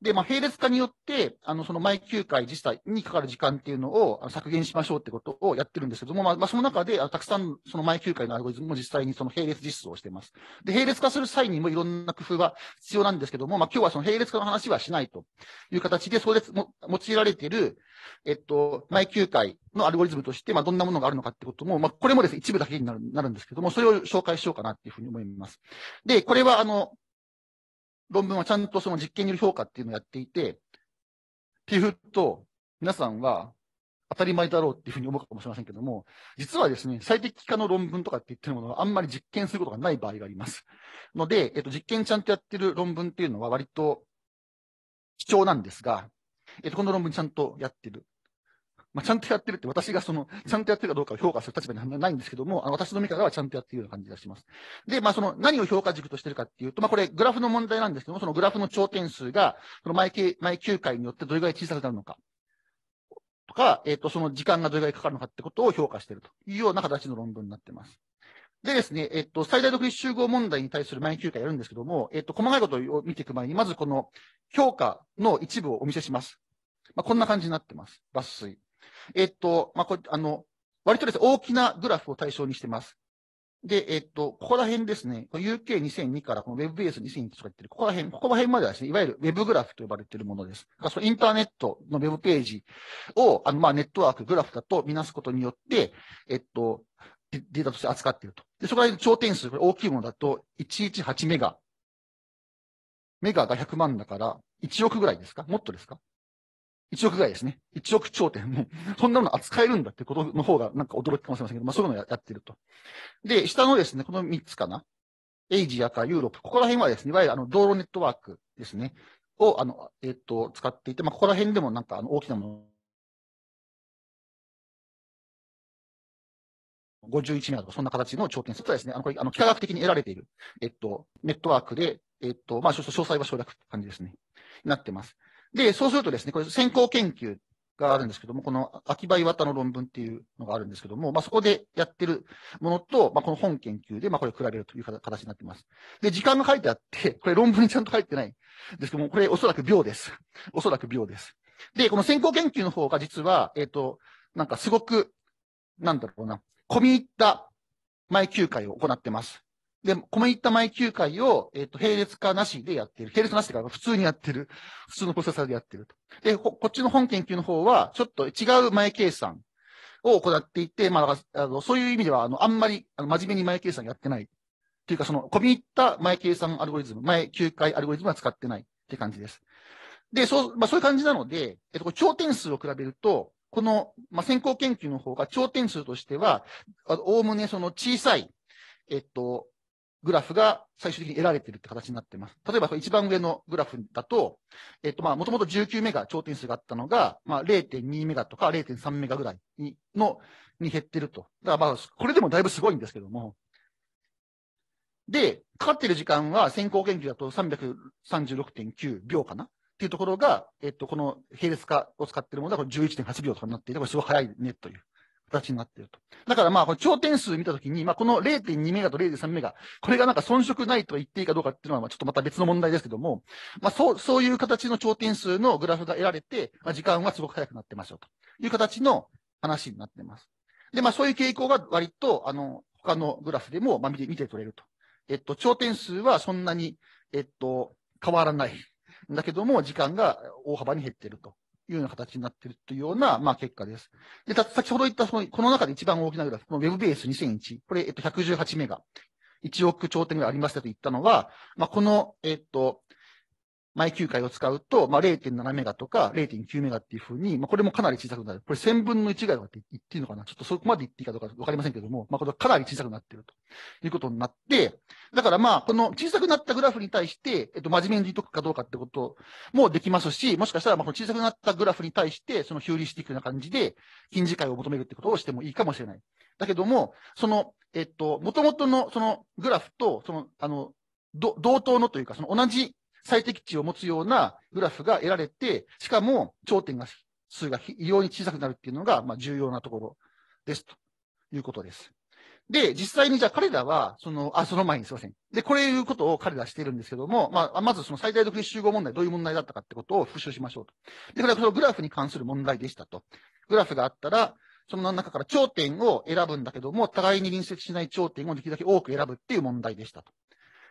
で、まあ、並列化によって、あの、その毎休回自体にかかる時間っていうのを削減しましょうってことをやってるんですけども、まあ、まあ、その中で、たくさんその毎休回のアルゴリズムも実際にその並列実装しています。で、並列化する際にもいろんな工夫が必要なんですけども、まあ、今日はその並列化の話はしないという形で、そうでも用いられている、えっと、毎休回のアルゴリズムとして、まあ、どんなものがあるのかってことも、まあ、これもですね、一部だけになるなるんですけども、それを紹介しようかなっていうふうに思います。で、これは、あの、論文はちゃんとその実験による評価っていうのをやっていて、っていうと、皆さんは当たり前だろうっていうふうに思うかもしれませんけども、実はですね、最適化の論文とかって言ってるものはあんまり実験することがない場合があります。ので、えっと、実験ちゃんとやってる論文っていうのは割と貴重なんですが、えっと、この論文ちゃんとやってる。まあ、ちゃんとやってるって、私がその、ちゃんとやってるかどうかを評価する立場にはないんですけども、あの私の見方はちゃんとやってるような感じがします。で、まあ、その、何を評価軸としてるかっていうと、まあ、これ、グラフの問題なんですけども、そのグラフの頂点数が、その毎、前9回によってどれぐらい小さくなるのか。とか、えっ、ー、と、その時間がどれぐらいかかるのかってことを評価してるというような形の論文になってます。でですね、えっと、最大独立集合問題に対する前休回やるんですけども、えっと、細かいことを見ていく前に、まずこの評価の一部をお見せします。まあ、こんな感じになってます。抜粋。えっと、まあ、これ、あの、割とですね、大きなグラフを対象にしてます。で、えっと、ここら辺ですね、UK2002 からこの WebBS2001 とか言ってる、ここら辺、ここら辺まではですね、いわゆる Web グラフと呼ばれているものです。だからそのインターネットの Web ページを、あの、まあ、ネットワーク、グラフだと見なすことによって、えっと、データとして扱っていると。で、そこら辺の頂点数、これ大きいものだと、118メガ。メガが100万だから、1億ぐらいですかもっとですか1億ぐらいですね。1億頂点も、そんなもの扱えるんだってことの方がなんか驚きかもしれませんけど、まあそういうのをやってると。で、下のですね、この3つかな。エイジアかユーロッパ、ここら辺はですね、いわゆるあの道路ネットワークですね、を、あの、えっ、ー、と、使っていて、まあここら辺でもなんかあの大きなもの51名とか、そんな形の頂点数はですね、あの、これ、あの、幾何学的に得られている、えっと、ネットワークで、えっと、まあ、詳細は省略って感じですね、なってます。で、そうするとですね、これ先行研究があるんですけども、この秋葉岩田の論文っていうのがあるんですけども、まあ、そこでやってるものと、まあ、この本研究で、まあ、これ比べるという形になっています。で、時間が書いてあって、これ論文にちゃんと書いてないんですけども、これおそらく秒です。おそらく秒です。で、この先行研究の方が実は、えっ、ー、と、なんかすごく、なんだろうな、込み入った前休会を行ってます。で、コニント前休回を、えっ、ー、と、並列化なしでやってる。並列なしでから普通にやってる。普通のプロセッサーでやってると。で、こっちの本研究の方は、ちょっと違う前計算を行っていて、まあ、あのそういう意味では、あの、あんまり、あの、真面目に前計算やってない。というか、その、込み入った前計算アルゴリズム、前休回アルゴリズムは使ってないって感じです。で、そう、まあ、そういう感じなので、えっ、ー、と、頂点数を比べると、この、まあ、先行研究の方が頂点数としては、おおむねその小さい、えっと、グラフが最終的に得られているって形になっています。例えば、一番上のグラフだと、えっと、まあ、もともと19メガ頂点数があったのが、まあ、0.2メガとか0.3メガぐらいに、の、に減ってると。だから、まあ、これでもだいぶすごいんですけども。で、かかっている時間は先行研究だと336.9秒かなっていうところが、えっと、この並列化を使っているものが11.8秒とかになっていて、これすごい早いねという形になっていると。だからまあ、この頂点数見たときに、まあ、この0.2メガと0.3メガ、これがなんか遜色ないと言っていいかどうかっていうのは、ちょっとまた別の問題ですけども、まあ、そう、そういう形の頂点数のグラフが得られて、まあ、時間はすごく早くなってますよ、という形の話になってます。で、まあ、そういう傾向が割と、あの、他のグラフでも、まあ、見て、見て取れると。えっと、頂点数はそんなに、えっと、変わらない。だけども、時間が大幅に減っているというような形になっているというような、まあ、結果です。で、先ほど言った、その、この中で一番大きなグラフ、この WebBase2001、これ、えっと、118メガ、1億頂点ぐらいありましたと言ったのは、まあ、この、えっと、毎9回を使うと、まあ、0.7メガとか0.9メガっていうふうに、まあ、これもかなり小さくなる。これ1000分の1ぐらいかって言っていいのかなちょっとそこまで言っていいかどうかわかりませんけども、まあ、これかなり小さくなっているということになって、だからまあ、この小さくなったグラフに対して、えっと、真面目に解くかどうかってこともできますし、もしかしたら、まあ、この小さくなったグラフに対して、そのヒューリスティックな感じで、近似解を求めるってことをしてもいいかもしれない。だけども、その、えっと、元々のそのグラフと、その、あの、同等のというか、その同じ最適値を持つようなグラフが得られて、しかも頂点が数が非常に小さくなるっていうのが、まあ、重要なところですということです。で、実際にじゃあ彼らは、その、あ、その前にすいません。で、これいうことを彼らはしているんですけども、まあ、まずその最大独立集合問題、どういう問題だったかってことを復習しましょうと。で、これはそのグラフに関する問題でしたと。グラフがあったら、その中から頂点を選ぶんだけども、互いに隣接しない頂点をできるだけ多く選ぶっていう問題でしたと。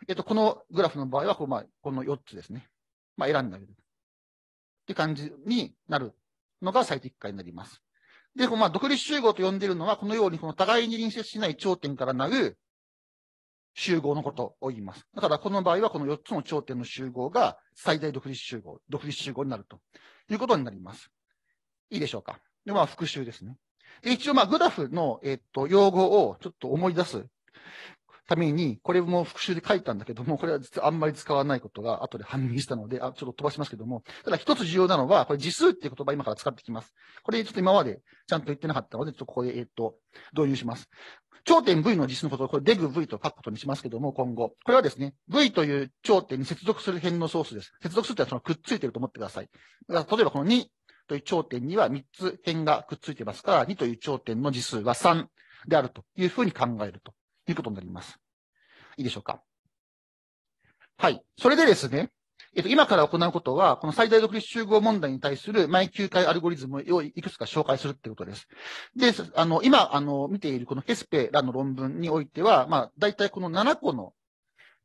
えっと、このグラフの場合はこう、まあ、この4つですね。まあ、選んであげる。って感じになるのが最適化になります。で、まあ、独立集合と呼んでいるのは、このように、この互いに隣接しない頂点からなる集合のことを言います。だから、この場合は、この4つの頂点の集合が最大独立集合、独立集合になるということになります。いいでしょうか。で、まあ、復習ですね。で一応、まあ、グラフの、えっと、用語をちょっと思い出すために、これも復習で書いたんだけども、これは実はあんまり使わないことが後で判明したので、あちょっと飛ばしますけども、ただ一つ重要なのは、これ、時数っていう言葉今から使ってきます。これ、ちょっと今までちゃんと言ってなかったので、ちょっとここで、えっと、導入します。頂点 V の数のことを、これ、デグ V と書くことにしますけども、今後。これはですね、V という頂点に接続する辺のソースです。接続するってのは、そのくっついてると思ってください。だから例えば、この2という頂点には3つ辺がくっついてますから、2という頂点の次数は3であるというふうに考えると。ということになります。いいでしょうか。はい。それでですね、えっと、今から行うことは、この最大独立集合問題に対する毎9回アルゴリズムをいくつか紹介するってことです。で、あの、今、あの、見ているこのヘスペらの論文においては、まあ、大体この7個の、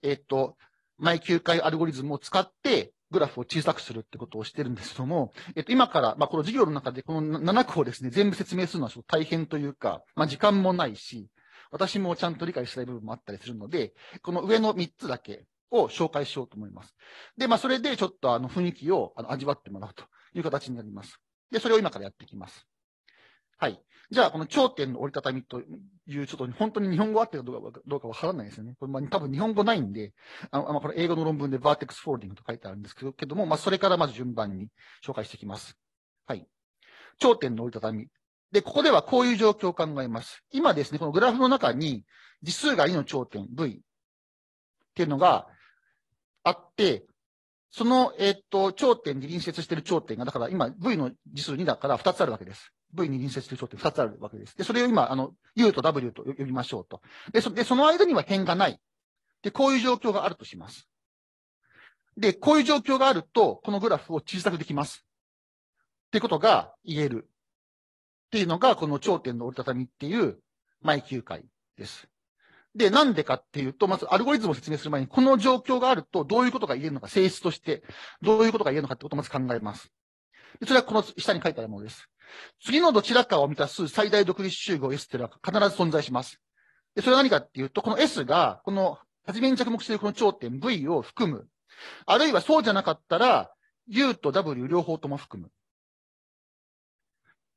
えっと、毎9回アルゴリズムを使って、グラフを小さくするってことをしてるんですけども、えっと、今から、まあ、この授業の中でこの7個をですね、全部説明するのはちょっと大変というか、まあ、時間もないし、私もちゃんと理解したい部分もあったりするので、この上の3つだけを紹介しようと思います。で、まあ、それでちょっとあの雰囲気をあの味わってもらうという形になります。で、それを今からやっていきます。はい。じゃあ、この頂点の折りたたみという、ちょっと本当に日本語あってるかどうかわからないですよね。これ、まあ、多分日本語ないんで、あの、まこの英語の論文でバーテックスフォールディングと書いてあるんですけどけども、まあ、それからまず順番に紹介していきます。はい。頂点の折りたたみ。で、ここではこういう状況を考えます。今ですね、このグラフの中に、次数が2の頂点 V っていうのがあって、その、えー、っと、頂点に隣接している頂点が、だから今 V の次数2だから2つあるわけです。V に隣接している頂点2つあるわけです。で、それを今、あの、U と W と呼びましょうと。で、そでその間には変がない。で、こういう状況があるとします。で、こういう状況があると、このグラフを小さくできます。ってことが言える。っていうのが、この頂点の折りたたみっていう毎9回です。で、なんでかっていうと、まずアルゴリズムを説明する前に、この状況があると、どういうことが言えるのか、性質として、どういうことが言えるのかってことをまず考えます。それはこの下に書いてあるものです。次のどちらかを満たす最大独立集合 S っていうのは必ず存在します。で、それは何かっていうと、この S が、この、初めに着目しているこの頂点 V を含む。あるいはそうじゃなかったら、U と W 両方とも含む。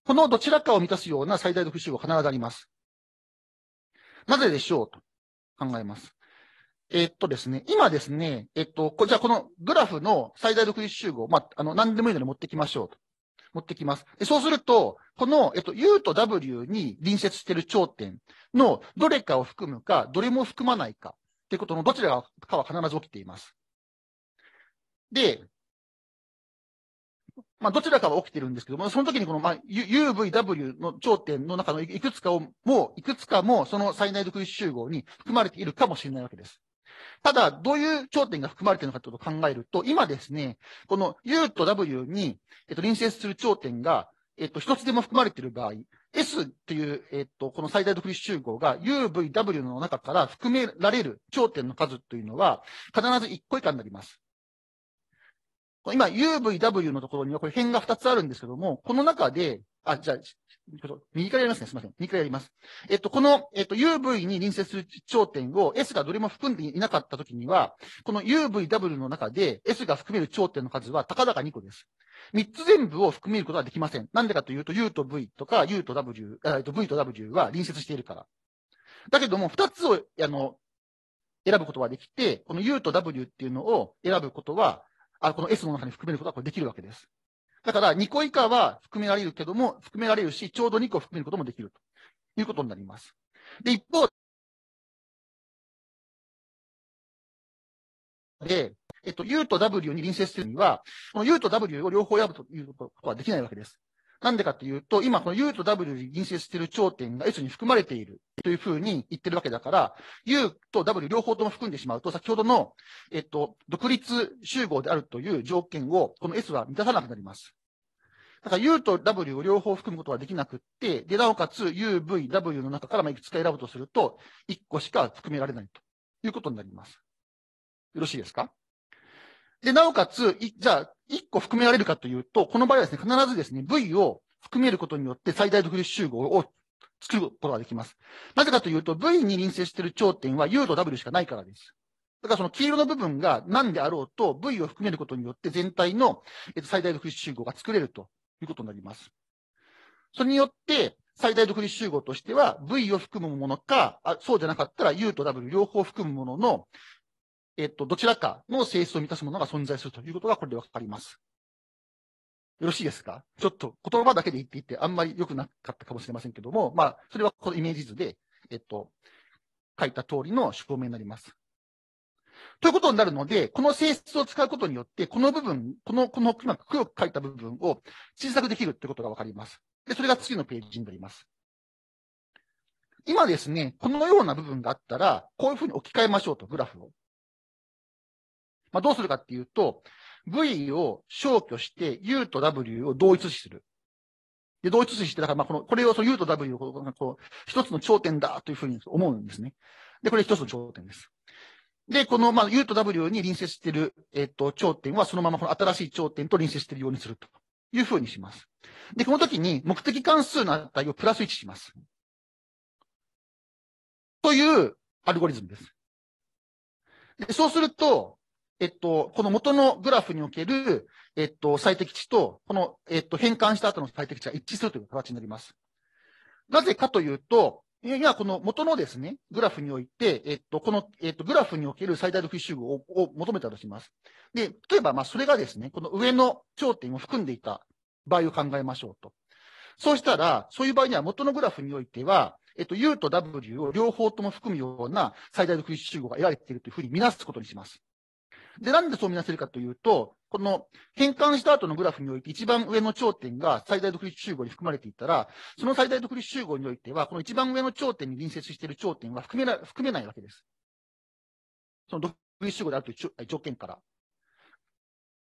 このどちらかを満たすような最大の不死は必ずあります。なぜでしょうと考えます。えー、っとですね、今ですね、えっと、こじゃあこのグラフの最大独立集合、まあ、あの、何でもいいので持ってきましょうと。持ってきます。そうすると、この、えっと、U と W に隣接している頂点のどれかを含むか、どれも含まないか、ということのどちらかは必ず起きています。で、まあ、どちらかは起きてるんですけども、その時にこの、まあ、UVW の頂点の中のいくつかを、もう、いくつかも、その最大独立集合に含まれているかもしれないわけです。ただ、どういう頂点が含まれているのかということを考えると、今ですね、この U と W に、えっと、隣接する頂点が、えっと、一つでも含まれている場合、S という、えっと、この最大独立集合が UVW の中から含められる頂点の数というのは、必ず1個以下になります。今 UVW のところにはこれ辺が2つあるんですけども、この中で、あ、じゃあ、右からやりますね。すみません。右からやります。えっと、この、えっと、UV に隣接する頂点を S がどれも含んでいなかったときには、この UVW の中で S が含める頂点の数は高々2個です。3つ全部を含めることはできません。なんでかというと U と V とか U と W、えっと、V と W は隣接しているから。だけども、2つを、あの、選ぶことはできて、この U と W っていうのを選ぶことはあこの S の中に含めることはこれできるわけです。だから2個以下は含められるけども、含められるし、ちょうど2個含めることもできるということになります。で、一方で、えっと、U と W に隣接するには、この U と W を両方選ぶということはできないわけです。なんでかというと、今この U と W に隣接している頂点が S に含まれているというふうに言ってるわけだから、U と W 両方とも含んでしまうと、先ほどの、えっと、独立集合であるという条件を、この S は満たさなくなります。だから U と W を両方含むことはできなくって、で、なおかつ UV、W の中からいくつか選ぶとすると、1個しか含められないということになります。よろしいですかで、なおかつ、いじゃあ、1個含められるかというと、この場合はですね、必ずですね、V を含めることによって最大独立集合を作ることができます。なぜかというと、V に隣接している頂点は U と W しかないからです。だからその黄色の部分が何であろうと V を含めることによって全体の最大独立集合が作れるということになります。それによって最大独立集合としては V を含むものか、そうじゃなかったら U と W 両方含むもののえっと、どちらかの性質を満たすものが存在するということがこれでわかります。よろしいですかちょっと言葉だけで言っていて、あんまり良くなかったかもしれませんけども、まあ、それはこのイメージ図で、えっと、書いた通りの証明になります。ということになるので、この性質を使うことによって、この部分、この、この、今黒く書いた部分を小さくできるということがわかります。で、それが次のページになります。今ですね、このような部分があったら、こういうふうに置き換えましょうと、グラフを。まあ、どうするかっていうと、V を消去して U と W を同一視する。で、同一視して、だからまあこの、これをその U と W をこう、一つの頂点だというふうに思うんですね。で、これ一つの頂点です。で、この、まあ、U と W に隣接している、えっ、と、頂点はそのままこの新しい頂点と隣接しているようにするというふうにします。で、この時に目的関数の値をプラス1します。というアルゴリズムです。でそうすると、えっと、この元のグラフにおける、えっと、最適値と、この、えっと、変換した後の最適値が一致するという形になります。なぜかというと、いや、この元のですね、グラフにおいて、えっと、この、えっと、グラフにおける最大の不ィッシをを求めたとします。で、例えば、まあ、それがですね、この上の頂点を含んでいた場合を考えましょうと。そうしたら、そういう場合には元のグラフにおいては、えっと、U と W を両方とも含むような最大の不ィ集合が得られているというふうに見なすことにします。で、なんでそう見なせるかというと、この変換した後のグラフにおいて一番上の頂点が最大独立集合に含まれていたら、その最大独立集合においては、この一番上の頂点に隣接している頂点は含めな含めないわけです。その独立集合であるという条件から。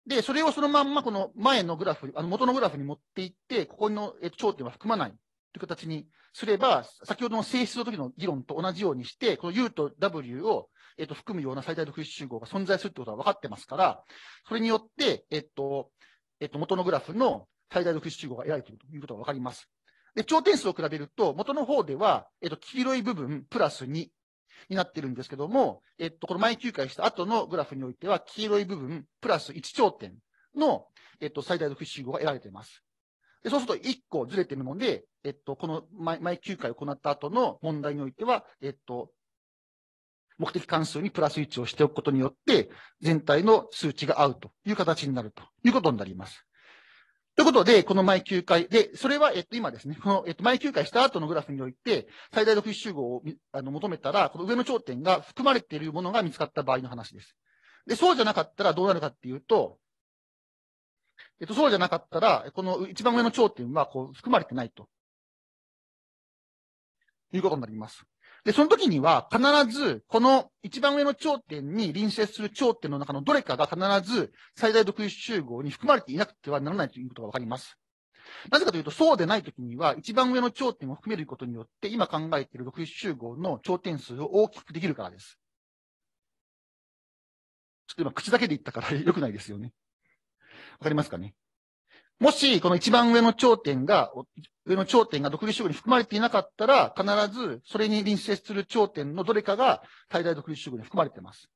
で、それをそのまんまこの前のグラフ、あの元のグラフに持っていって、ここの頂点は含まないという形にすれば、先ほどの性質の時の議論と同じようにして、この U と W をえっと、含むような最大の独立集合が存在するってことは分かってますから、それによって、えっと、えっと、元のグラフの最大の独立集合が得られているということが分かります。で、頂点数を比べると、元の方では、えっと、黄色い部分、プラス2になってるんですけども、えっと、この前9回した後のグラフにおいては、黄色い部分、プラス1頂点の、えっと、最大独立集合が得られています。でそうすると1個ずれてるので、えっと、この前前9回行った後の問題においては、えっと、目的関数にプラス1をしておくことによって、全体の数値が合うという形になるということになります。ということで、この前9回で、それは、えっと、今ですね、この、えっと、毎9回した後のグラフにおいて、最大独立集合をあの求めたら、この上の頂点が含まれているものが見つかった場合の話です。で、そうじゃなかったらどうなるかっていうと、えっと、そうじゃなかったら、この一番上の頂点は、こう、含まれてないと。いうことになります。で、その時には必ず、この一番上の頂点に隣接する頂点の中のどれかが必ず最大独立集合に含まれていなくてはならないということがわかります。なぜかというと、そうでないときには、一番上の頂点を含めることによって、今考えている独立集合の頂点数を大きくできるからです。ちょっと今、口だけで言ったから良くないですよね。わかりますかねもし、この一番上の頂点が、上の頂点が独立主義に含まれていなかったら、必ずそれに隣接する頂点のどれかが最大独立主義に含まれています。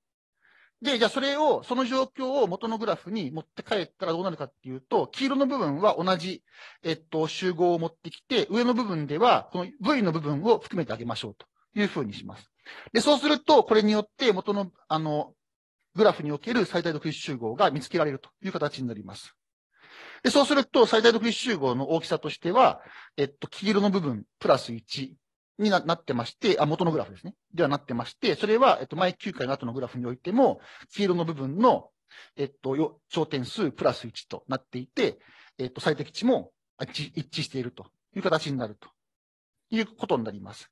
で、じゃあそれを、その状況を元のグラフに持って帰ったらどうなるかっていうと、黄色の部分は同じ、えっと、集合を持ってきて、上の部分では、この V の部分を含めてあげましょうというふうにします。で、そうすると、これによって元の、あの、グラフにおける最大独立集合が見つけられるという形になります。で、そうすると、最大独立集合の大きさとしては、えっと、黄色の部分、プラス1になってまして、あ、元のグラフですね。ではなってまして、それは、えっと、前9回の後のグラフにおいても、黄色の部分の、えっと、よ頂点数プラス1となっていて、えっと、最適値も一致しているという形になるということになります。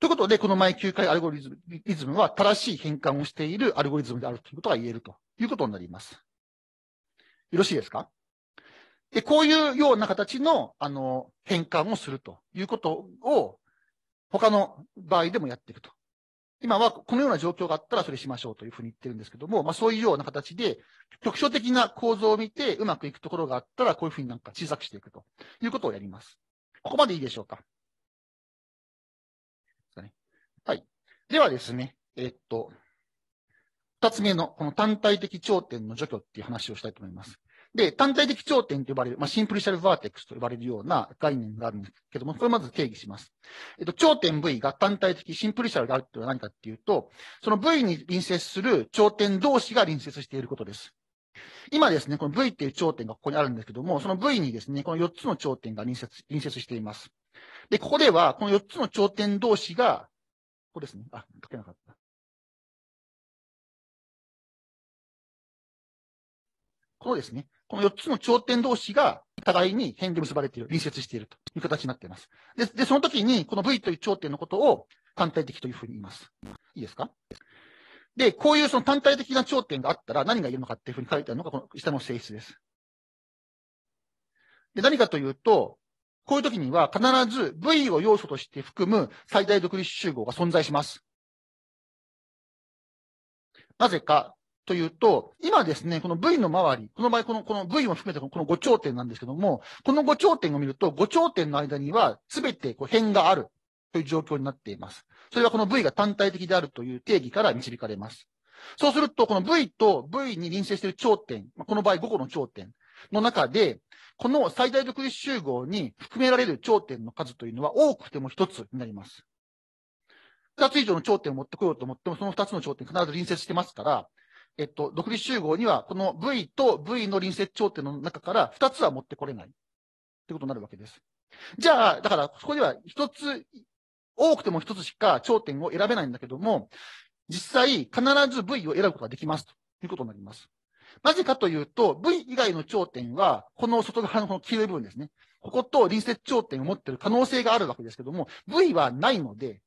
ということで、この前9回アルゴリズムは正しい変換をしているアルゴリズムであるということが言えるということになります。よろしいですかで、こういうような形の、あの、変換をするということを、他の場合でもやっていくと。今はこのような状況があったらそれしましょうというふうに言ってるんですけども、まあそういうような形で、局所的な構造を見てうまくいくところがあったら、こういうふうになんか小さくしていくということをやります。ここまでいいでしょうか。はい。ではですね、えっと、二つ目の、この単体的頂点の除去っていう話をしたいと思います。で、単体的頂点と呼ばれる、まあ、シンプルシャルバーテックスと呼ばれるような概念があるんですけども、これをまず定義します。えっと、頂点 V が単体的シンプルシャルであるっていうのは何かっていうと、その V に隣接する頂点同士が隣接していることです。今ですね、この V っていう頂点がここにあるんですけども、その V にですね、この4つの頂点が隣接隣接しています。で、ここでは、この4つの頂点同士が、ここですね。あ、書けなかった。このですね。この4つの頂点同士が、互いに辺で結ばれている、隣接しているという形になっています。で、でその時に、この V という頂点のことを単体的というふうに言います。いいですかで、こういうその単体的な頂点があったら何が言えるのかっていうふうに書いてあるのが、この下の性質です。で、何かというと、こういう時には必ず V を要素として含む最大独立集合が存在します。なぜか、というと、今ですね、この V の周り、この場合、このこの V も含めてこの5頂点なんですけども、この5頂点を見ると、5頂点の間には全てこう辺があるという状況になっています。それはこの V が単体的であるという定義から導かれます。そうすると、この V と V に隣接している頂点、この場合5個の頂点の中で、この最大独立集合に含められる頂点の数というのは多くても1つになります。2つ以上の頂点を持ってこようと思っても、その2つの頂点必ず隣接してますから、えっと、独立集合には、この V と V の隣接頂点の中から2つは持ってこれない。ってことになるわけです。じゃあ、だから、そこでは1つ、多くても1つしか頂点を選べないんだけども、実際、必ず V を選ぶことができます。ということになります。なぜかというと、V 以外の頂点は、この外側のこの黄色い部分ですね。ここと隣接頂点を持っている可能性があるわけですけども、V はないので、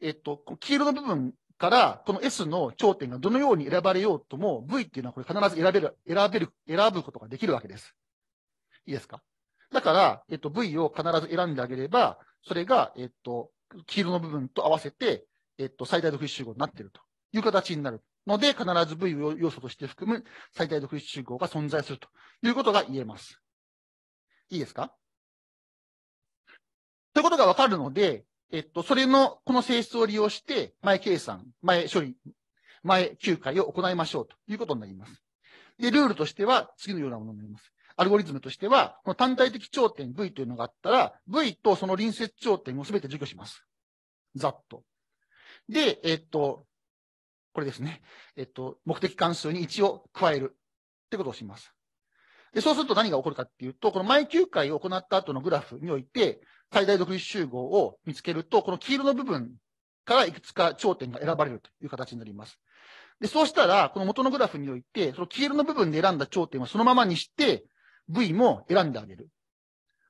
えっと、黄色の部分から、この S の頂点がどのように選ばれようとも、V っていうのはこれ必ず選べる、選べる、選ぶことができるわけです。いいですかだから、えっと、V を必ず選んであげれば、それが、えっと、黄色の部分と合わせて、えっと、最大独立集合になっているという形になるので、必ず V を要素として含む最大独立集合が存在するということが言えます。いいですかということがわかるので、えっと、それの、この性質を利用して、前計算、前処理、前休回を行いましょうということになります。で、ルールとしては次のようなものになります。アルゴリズムとしては、この単体的頂点 V というのがあったら、V とその隣接頂点を全て除去します。ざっと。で、えっと、これですね。えっと、目的関数に1を加えるってことをします。で、そうすると何が起こるかっていうと、この前休回を行った後のグラフにおいて、最大独立集合を見つけると、この黄色の部分からいくつか頂点が選ばれるという形になります。で、そうしたら、この元のグラフにおいて、その黄色の部分で選んだ頂点はそのままにして、V も選んであげる。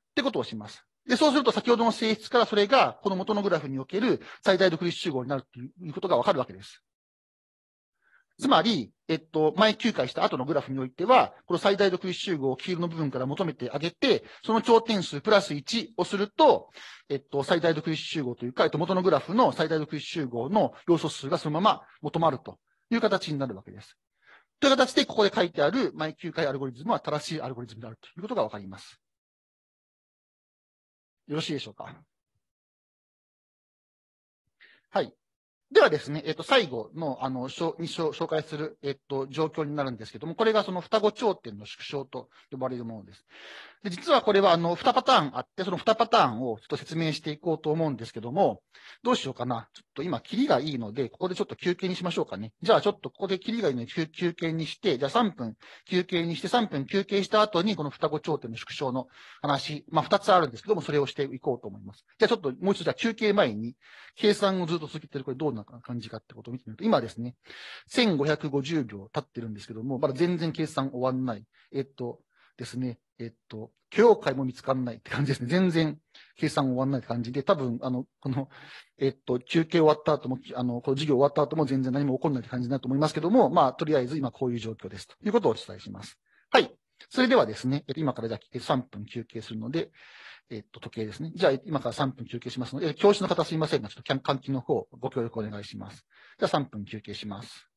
ってことをします。で、そうすると先ほどの性質からそれが、この元のグラフにおける最大独立集合になるということがわかるわけです。つまり、えっと、前9回した後のグラフにおいては、この最大独立集合を黄色の部分から求めてあげて、その頂点数プラス1をすると、えっと、最大独立集合というか、えっと、元のグラフの最大独立集合の要素数がそのまま求まるという形になるわけです。という形で、ここで書いてある前9回アルゴリズムは正しいアルゴリズムであるということがわかります。よろしいでしょうかはい。ではですね、えっと、最後の、あの、に紹介する、えっと、状況になるんですけども、これがその双子頂点の縮小と呼ばれるものです。で実はこれはあの2パターンあって、その2パターンをちょっと説明していこうと思うんですけども、どうしようかな。ちょっと今、キリがいいので、ここでちょっと休憩にしましょうかね。じゃあちょっとここでキリがいいので休憩にして、じゃあ3分休憩にして、3分休憩した後に、この双子頂点の縮小の話、まあ2つあるんですけども、それをしていこうと思います。じゃあちょっともう一度、じゃあ休憩前に、計算をずっと続けてる、これどうな感じかってことを見てみると、今ですね、1550秒経ってるんですけども、まだ全然計算終わんない。えっと、ですね、えっと、許容会も見つかんないって感じですね。全然計算終わらないって感じで、多分、あの、この、えっと、休憩終わった後も、あの、この授業終わった後も全然何も起こらないって感じになると思いますけども、まあ、とりあえず今こういう状況ですということをお伝えします。はい。それではですね、今からじゃあ3分休憩するので、えっと、時計ですね。じゃあ今から3分休憩しますので、教師の方すいませんが、ちょっと換気の方ご協力お願いします。じゃあ3分休憩します。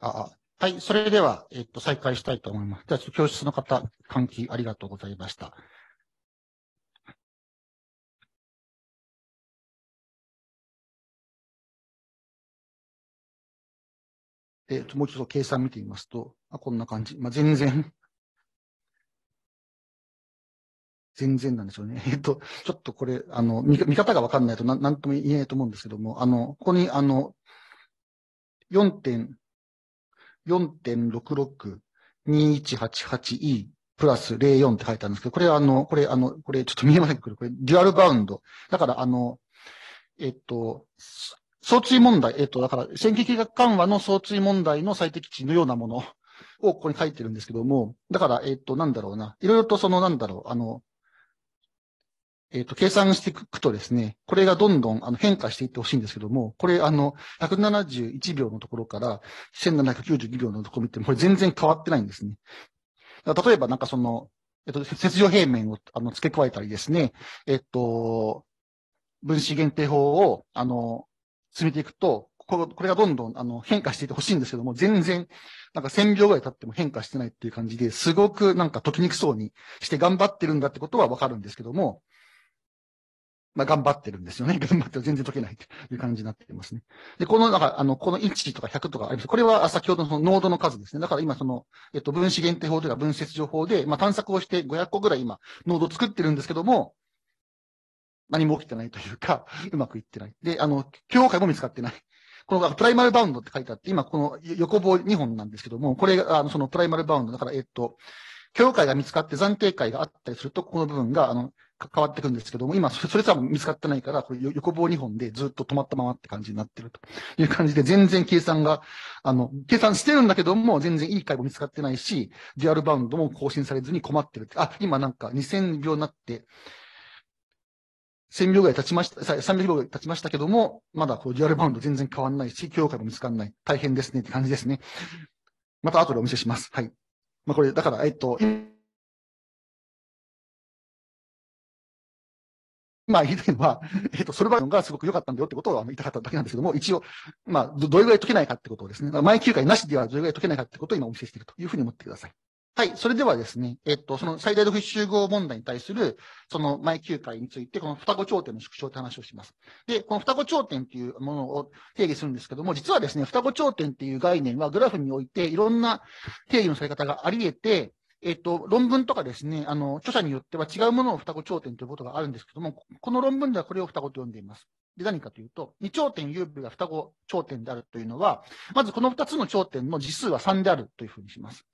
あはい、それでは、えっと、再開したいと思います。じゃあ、ちょっと教室の方、換気ありがとうございました。えっと、もう一度計算見てみますと、あこんな感じ。まあ、全然、全然なんですよね。えっと、ちょっとこれ、あの、見見方がわかんないとななんとも言えないと思うんですけども、あの、ここに、あの、4点、4.662188E プラス04って書いてあるんですけど、これあの、これあの、これちょっと見えませんけど、これデュアルバウンド。だからあの、えっと、相対問題、えっと、だから、線形計画緩和の相対問題の最適値のようなものをここに書いてるんですけども、だから、えっと、なんだろうな、いろいろとその、なんだろう、あの、えっ、と、計算していくとですね、これがどんどんあの変化していってほしいんですけども、これあの、171秒のところから1792秒のところ見ても、これ全然変わってないんですね。例えばなんかその、えっ、と、切除平面をあの付け加えたりですね、えっ、と、分子限定法を、あの、進めていくと、これがどんどんあの変化していってほしいんですけども、全然、なんか1000秒ぐらい経っても変化してないっていう感じで、すごくなんか解きにくそうにして頑張ってるんだってことはわかるんですけども、まあ、頑張ってるんですよね。頑張って全然解けないという感じになってますね。で、この、なんか、あの、この1とか100とかあります。これは先ほどのそのノードの数ですね。だから今その、えっと、分子限定法というか分析情報で、まあ、探索をして500個ぐらい今、ノードを作ってるんですけども、何も起きてないというか、うまくいってない。で、あの、境界も見つかってない。このプライマルバウンドって書いてあって、今この横棒2本なんですけども、これが、あの、そのプライマルバウンド、だから、えっと、境界が見つかって暫定界があったりすると、この部分が、あの、関わってくるんですけども、今、それさえ見つかってないから、これ横棒2本でずっと止まったままって感じになってるという感じで、全然計算が、あの、計算してるんだけども、全然いい回も見つかってないし、デュアルバウンドも更新されずに困ってるって。あ、今なんか2000秒になって、1000秒ぐらい経ちました、300秒ぐらい経ちましたけども、まだこう、デュアルバウンド全然変わんないし、境界も見つかんない。大変ですねって感じですね。また後でお見せします。はい。まあこれ、だから、えっと、まあ、以前は、えっ、ー、と、ソルバリオンがすごく良かったんだよってことをあの言いたかっただけなんですけども、一応、まあ、どれぐらい解けないかってことをですね、前9回なしではどれぐらい解けないかってことを今お見せしているというふうに思ってください。はい。それではですね、えっ、ー、と、その最大読不集合問題に対する、その前9回について、この双子頂点の縮小って話をします。で、この双子頂点っていうものを定義するんですけども、実はですね、双子頂点っていう概念はグラフにおいていろんな定義のされ方があり得て、えっと、論文とかですね、あの、著者によっては違うものを双子頂点ということがあるんですけども、この論文ではこれを双子と呼んでいます。で、何かというと、二頂点 UV が双子頂点であるというのは、まずこの二つの頂点の次数は3であるというふうにします。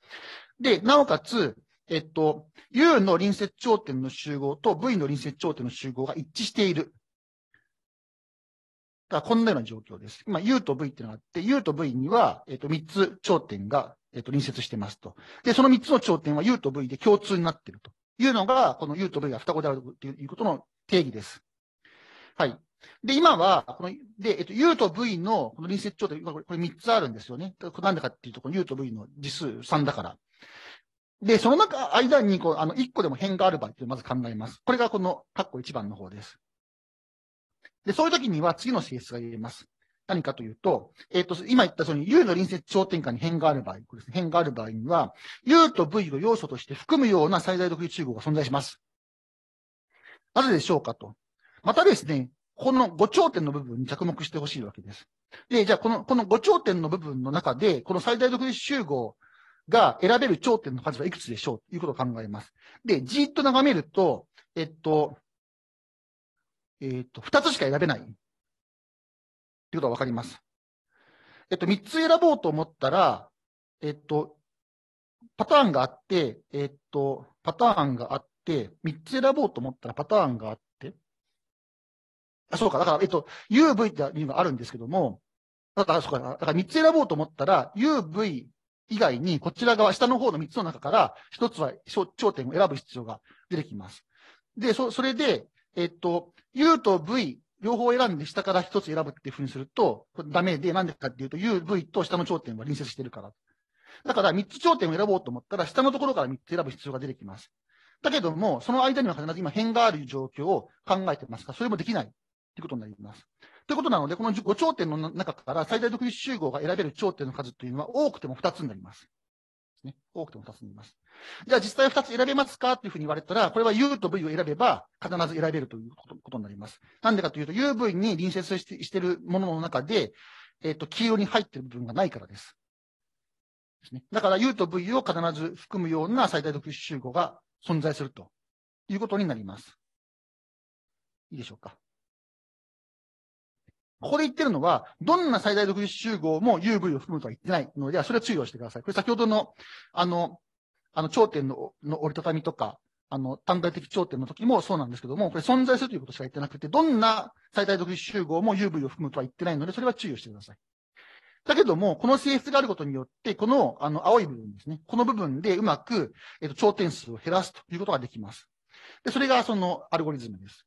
で、なおかつ、えっと、U の隣接頂点の集合と V の隣接頂点の集合が一致している。だからこんなような状況です。今、U と V っていうのがあって、U と V には、えっと、3つ頂点がえっと、隣接してますと。で、その3つの頂点は U と V で共通になっているというのが、この U と V が双子であるということの定義です。はい。で、今は、この、で、えっと、U と V のこの隣接頂点、これ3つあるんですよね。なんでかっていうと、この U と V の次数3だから。で、その中、間に、こう、あの、1個でも変がある場合ってまず考えます。これがこの、括弧1番の方です。で、そういう時には次の性質が言えます。何かというと、えっ、ー、と、今言ったその U の隣接頂点下に変がある場合、これですね、変がある場合には、U と V を要素として含むような最大独立集合が存在します。なぜでしょうかと。またですね、この5頂点の部分に着目してほしいわけです。で、じゃあこの、この5頂点の部分の中で、この最大独立集合が選べる頂点の数はいくつでしょうということを考えます。で、じーっと眺めると、えっと、えっと、2つしか選べないいうことがわかります。えっと、3つ選ぼうと思ったら、えっと、パターンがあって、えっと、パターンがあって、3つ選ぼうと思ったらパターンがあって、あ、そうか、だから、えっと、UV っていうのがあるんですけども、だから、そうか、だから3つ選ぼうと思ったら、UV 以外に、こちら側、下の方の3つの中から、1つは頂点を選ぶ必要が出てきます。で、そ、それで、えっと、U と V 両方選んで下から一つ選ぶっていうふうにすると、ダメで、なんでかっていうと、UV と下の頂点は隣接してるから。だから3つ頂点を選ぼうと思ったら、下のところから3つ選ぶ必要が出てきます。だけども、その間には必ず今変がある状況を考えてますが、それもできないっいうことになります。ということなので、この5頂点の中から最大独立集合が選べる頂点の数というのは多くても2つになります。ですね。多くても2つにいます。じゃあ実際2つ選べますかっていうふうに言われたら、これは U と V を選べば必ず選べるということになります。なんでかというと UV に隣接しているものの中で、えっ、と、黄色に入っている部分がないからです。ですね。だから U と V を必ず含むような最大独立集合が存在するということになります。いいでしょうか。ここで言ってるのは、どんな最大独立集合も UV を含むとは言ってないので、それは注意をしてください。これ先ほどの、あの、あの、頂点のの折りたたみとか、あの、単体的頂点の時もそうなんですけども、これ存在するということしか言ってなくて、どんな最大独立集合も UV を含むとは言ってないので、それは注意をしてください。だけども、この性質があることによって、この、あの、青い部分ですね。この部分でうまく、えっと、頂点数を減らすということができます。で、それがそのアルゴリズムです。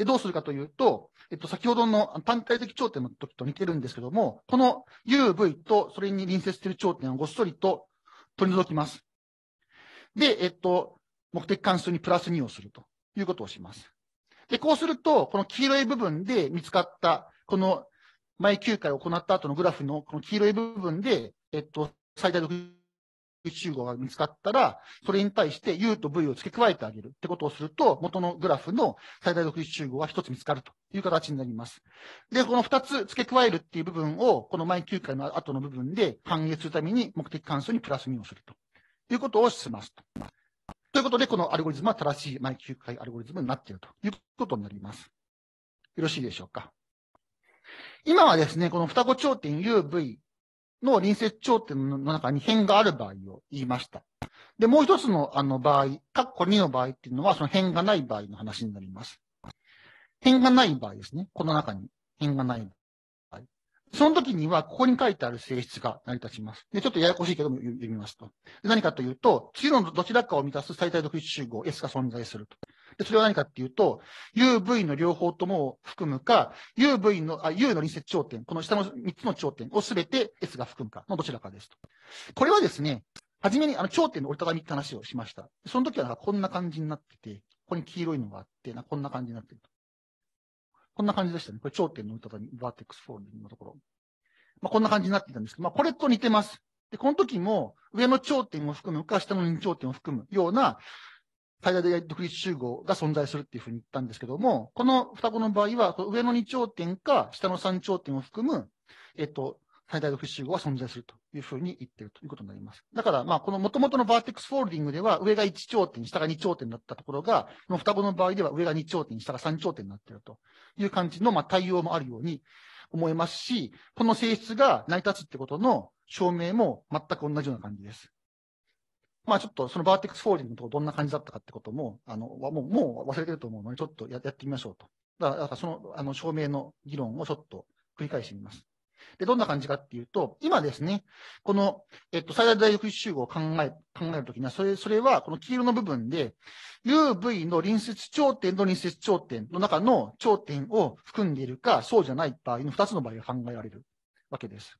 で、どうするかというと、えっと、先ほどの単体的頂点の時と似てるんですけども、この UV とそれに隣接している頂点をごっそりと取り除きます。で、えっと、目的関数にプラス2をするということをします。で、こうすると、この黄色い部分で見つかった、この前9回行った後のグラフのこの黄色い部分で、えっと、最大集合が見つかったら、それに対して U と V を付け加えてあげるってことをすると、元のグラフの最大独立集合は1つ見つかるという形になります。で、この2つ付け加えるっていう部分を、この前9回の後の部分で反映するために目的関数にプラス2をするということをしますと。ということで、このアルゴリズムは正しい前9回アルゴリズムになっているということになります。よろしいでしょうか。今はですね、この双子頂点 UV の隣接頂点の中に辺がある場合を言いました。で、もう一つのあの場合、括弧2の場合っていうのは、その辺がない場合の話になります。辺がない場合ですね。この中に辺がない場合。その時には、ここに書いてある性質が成り立ちます。で、ちょっとややこしいけども読みますと。何かというと、次のどちらかを満たす最大独立集合 S が存在すると。で、それは何かっていうと、UV の両方とも含むか、UV の、あ、U の隣接頂点、この下の3つの頂点をすべて S が含むかのどちらかですと。これはですね、はじめにあの頂点の折りたたみって話をしました。その時はなんかこんな感じになってて、ここに黄色いのがあって、なんこんな感じになってると。こんな感じでしたね。これ頂点の折りたたみ、バーテックスフォールディングのところ。まあ、こんな感じになっていたんですけど、まあ、これと似てます。で、この時も、上の頂点を含むか、下の2頂点を含むような、最大で独立集合が存在するっていうふうに言ったんですけども、この双子の場合は、上の2頂点か下の3頂点を含む、えっと、最大独立集合は存在するというふうに言ってるということになります。だから、まあ、この元々のバーテックスフォールディングでは、上が1頂点、下が2頂点だったところが、この双子の場合では上が2頂点、下が3頂点になっているという感じの、まあ、対応もあるように思いますし、この性質が成り立つってことの証明も全く同じような感じです。まあちょっとそのバーテックスフォーリングのとこどんな感じだったかってことも、あの、もう、もう忘れてると思うので、ちょっとやってみましょうと。だから、からその、あの、証明の議論をちょっと繰り返してみます。で、どんな感じかっていうと、今ですね、この、えっと、最大大力集合を考え、考えるときには、それ、それは、この黄色の部分で、UV の隣接頂点と隣接頂点の中の頂点を含んでいるか、そうじゃない場合の2つの場合が考えられるわけです。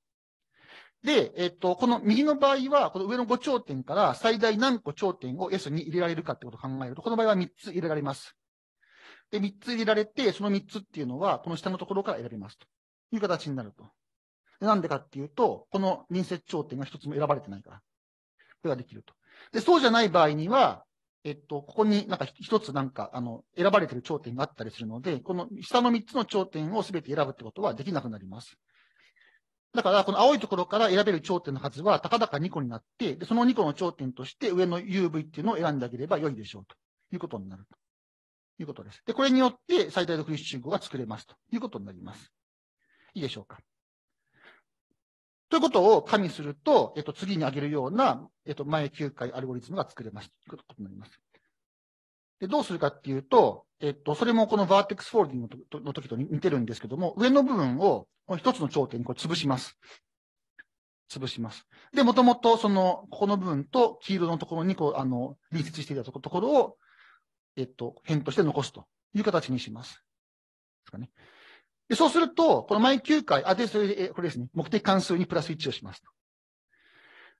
で、えっと、この右の場合は、この上の5頂点から最大何個頂点を S に入れられるかってことを考えると、この場合は3つ入れられます。で、3つ入れられて、その3つっていうのは、この下のところから選びますという形になると。なんでかっていうと、この隣接頂点が1つも選ばれてないから、これができると。で、そうじゃない場合には、えっと、ここになんか1つなんか、あの、選ばれてる頂点があったりするので、この下の3つの頂点を全て選ぶってことはできなくなります。だから、この青いところから選べる頂点の数は、高々2個になって、その2個の頂点として上の UV っていうのを選んであげれば良いでしょうということになるということです。で、これによって最大のフィッシュ号が作れますということになります。いいでしょうか。ということを加味すると、えっと、次に挙げるような、えっと、前9回アルゴリズムが作れますということになります。で、どうするかっていうと、えっと、それもこのバーテックスフォールディングの時と似てるんですけども、上の部分を一つの頂点にこう潰します。潰します。で、もともとその、ここの部分と黄色のところにこう、あの、隣接していたところを、えっと、変として残すという形にします。ですかね。で、そうすると、この毎9回、あ、で、それで、これですね、目的関数にプラス1をします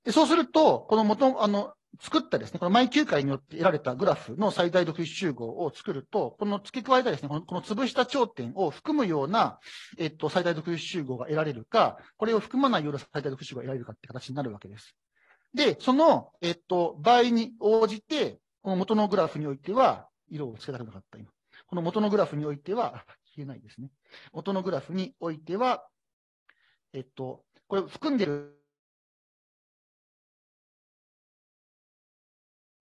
で、そうすると、この元、あの、作ったですね、この毎9回によって得られたグラフの最大独立集合を作ると、この付け加えたですね、このこの潰した頂点を含むような、えっと、最大独立集合が得られるか、これを含まないような最大独立集合が得られるかって形になるわけです。で、その、えっと、倍に応じて、この元のグラフにおいては、色をつけたくなかった、今。この元のグラフにおいては、消えないですね。元のグラフにおいては、えっと、これ含んでる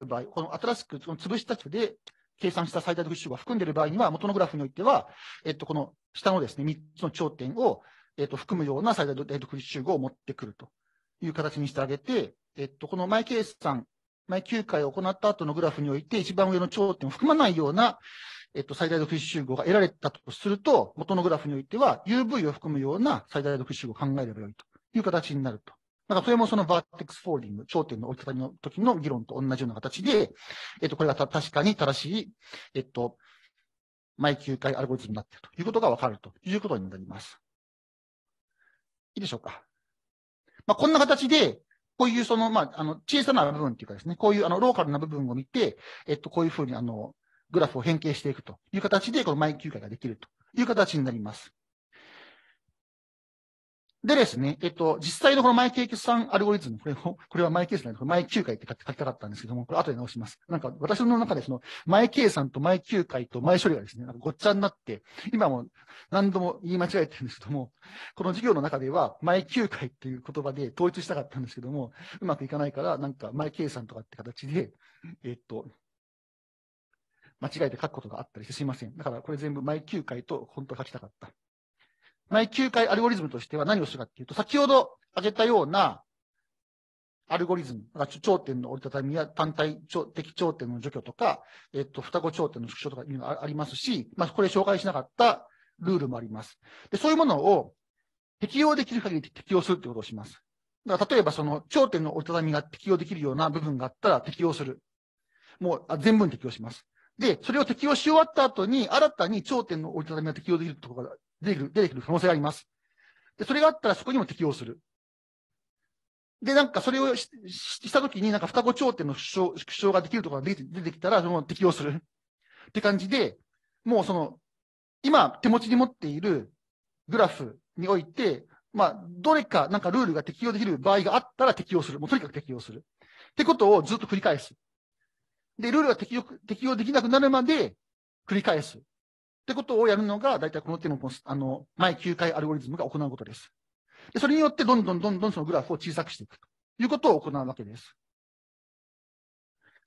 場合、この新しくその潰した値で計算した最大の付集が含んでいる場合には、元のグラフにおいては、えっと、この下のですね、3つの頂点を、えっと、含むような最大のデ集合を持ってくるという形にしてあげて、えっと、この前計算、前9回を行った後のグラフにおいて、一番上の頂点を含まないような、えっと、最大のク集合が得られたとすると、元のグラフにおいては、UV を含むような最大のク集合を考えればよいという形になると。なんかそれもそのバーテックスフォーディング、頂点の置き方の時の議論と同じような形で、えっと、これが確かに正しい、えっと、毎球回アルゴリズムになっているということがわかるということになります。いいでしょうか。まあ、こんな形で、こういうその、まあ、あの、小さな部分っていうかですね、こういうあの、ローカルな部分を見て、えっと、こういうふうにあの、グラフを変形していくという形で、この毎球回ができるという形になります。でですね、えっと、実際のこのマイケイさんアルゴリズム、これを、これはマイケイじゃない、こマイ9回って書きたかったんですけども、これ後で直します。なんか、私の中でその、マイケイさんとマイ9回とマイ処理がですね、なんかごっちゃになって、今も何度も言い間違えてるんですけども、この授業の中では、マイ9回っていう言葉で統一したかったんですけども、うまくいかないから、なんか、マイケイさんとかって形で、えっと、間違えて書くことがあったりしてすいません。だからこれ全部イ9回と本当は書きたかった。内9回アルゴリズムとしては何をするかっていうと、先ほど挙げたようなアルゴリズム、頂点の折りたたみや単体的頂点の除去とか、えっと、双子頂点の縮小とかいうのがありますし、まあ、これ紹介しなかったルールもあります。で、そういうものを適用できる限り適用するってことをします。だから例えばその頂点の折りたたみが適用できるような部分があったら適用する。もう全部に適用します。で、それを適用し終わった後に、新たに頂点の折りたたみが適用できるところが出てくる、出てくる可能性があります。で、それがあったらそこにも適用する。で、なんかそれをししたときに、なんか双子頂点の縮小主張ができるところが出て出てきたら、その適用する。って感じで、もうその、今手持ちに持っているグラフにおいて、まあ、どれかなんかルールが適用できる場合があったら適用する。もうとにかく適用する。ってことをずっと繰り返す。で、ルールが適用適用できなくなるまで繰り返す。ってことをやるのが、大体この手のあの前9回アルゴリズムが行うことです。でそれによって、どんどんどんどんそのグラフを小さくしていくということを行うわけです。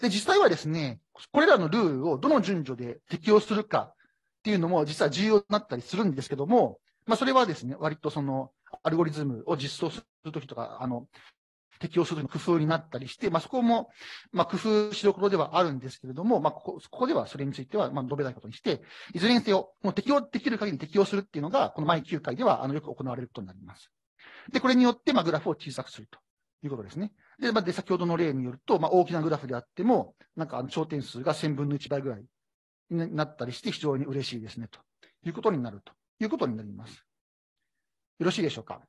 で、実際はですね、これらのルールをどの順序で適用するかっていうのも実は重要になったりするんですけども、まあそれはですね、割とそのアルゴリズムを実装するときとか、あの、適用する工夫になったりして、まあ、そこも、まあ、工夫しどころではあるんですけれども、まあ、ここ、ここではそれについては、まあ、述べないことにして、いずれにせよ、もう適用できる限り適用するっていうのが、この前9回では、あの、よく行われることになります。で、これによって、まあ、グラフを小さくするということですね。で、まあ、で、先ほどの例によると、まあ、大きなグラフであっても、なんか、あの、頂点数が1000分の1倍ぐらいになったりして、非常に嬉しいですね、ということになるということになります。よろしいでしょうか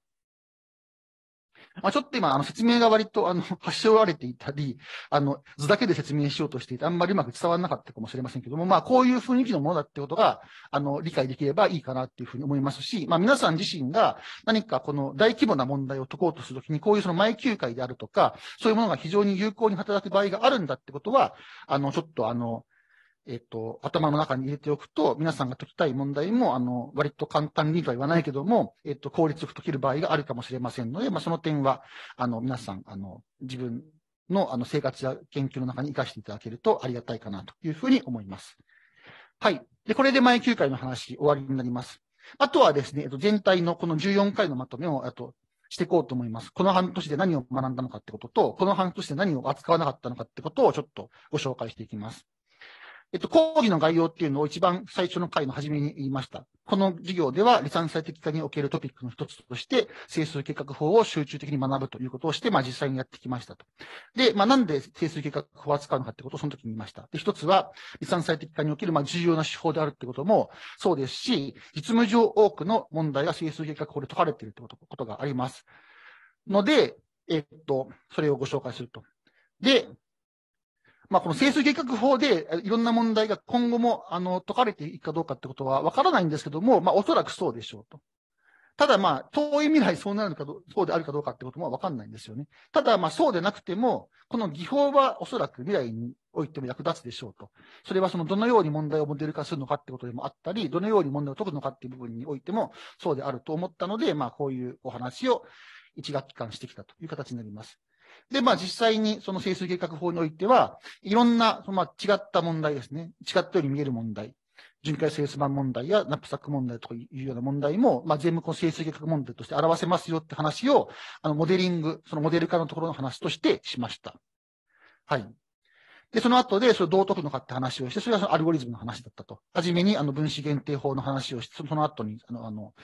まあ、ちょっと今、あの、説明が割と、あの、端折られていたり、あの、図だけで説明しようとしていて、あんまりうまく伝わらなかったかもしれませんけども、まあ、こういう雰囲気のものだってことが、あの、理解できればいいかなっていうふうに思いますし、まあ、皆さん自身が何かこの大規模な問題を解こうとするときに、こういうその前休会であるとか、そういうものが非常に有効に働く場合があるんだってことは、あの、ちょっとあの、えっと、頭の中に入れておくと、皆さんが解きたい問題も、あの、割と簡単にとは言わないけども、えっと、効率よく解ける場合があるかもしれませんので、まあ、その点は、あの、皆さん、あの、自分の、あの、生活や研究の中に活かしていただけるとありがたいかなというふうに思います。はい。で、これで前9回の話、終わりになります。あとはですね、えっと、全体のこの14回のまとめを、あと、していこうと思います。この半年で何を学んだのかってことと、この半年で何を扱わなかったのかってことをちょっとご紹介していきます。えっと、講義の概要っていうのを一番最初の回の初めに言いました。この授業では、離散最適化におけるトピックの一つとして、整数計画法を集中的に学ぶということをして、まあ実際にやってきましたと。で、まあなんで整数計画法を扱うのかってことをその時に言いました。で、一つは、離散最適化におけるまあ重要な手法であるってこともそうですし、実務上多くの問題が整数計画法で解かれているってこと、ことがあります。ので、えっと、それをご紹介すると。で、まあ、この整数計画法でいろんな問題が今後もあの解かれていくかどうかってことはわからないんですけども、まあ、おそらくそうでしょうと。ただまあ、遠い未来そうなるのかど、そうであるかどうかってこともわかんないんですよね。ただまあ、そうでなくても、この技法はおそらく未来においても役立つでしょうと。それはそのどのように問題をモデル化するのかってことでもあったり、どのように問題を解くのかっていう部分においてもそうであると思ったので、まあ、こういうお話を一学期間してきたという形になります。で、まあ実際にその整数計画法においては、いろんな、そのまあ違った問題ですね。違ったように見える問題。巡回整数版問題やナップサック問題というような問題も、まあ、全部この整数計画問題として表せますよって話を、あの、モデリング、そのモデル化のところの話としてしました。はい。で、その後で、それどう解くのかって話をして、それはそのアルゴリズムの話だったと。はじめに、あの、分子限定法の話をして、その後に、あの、あの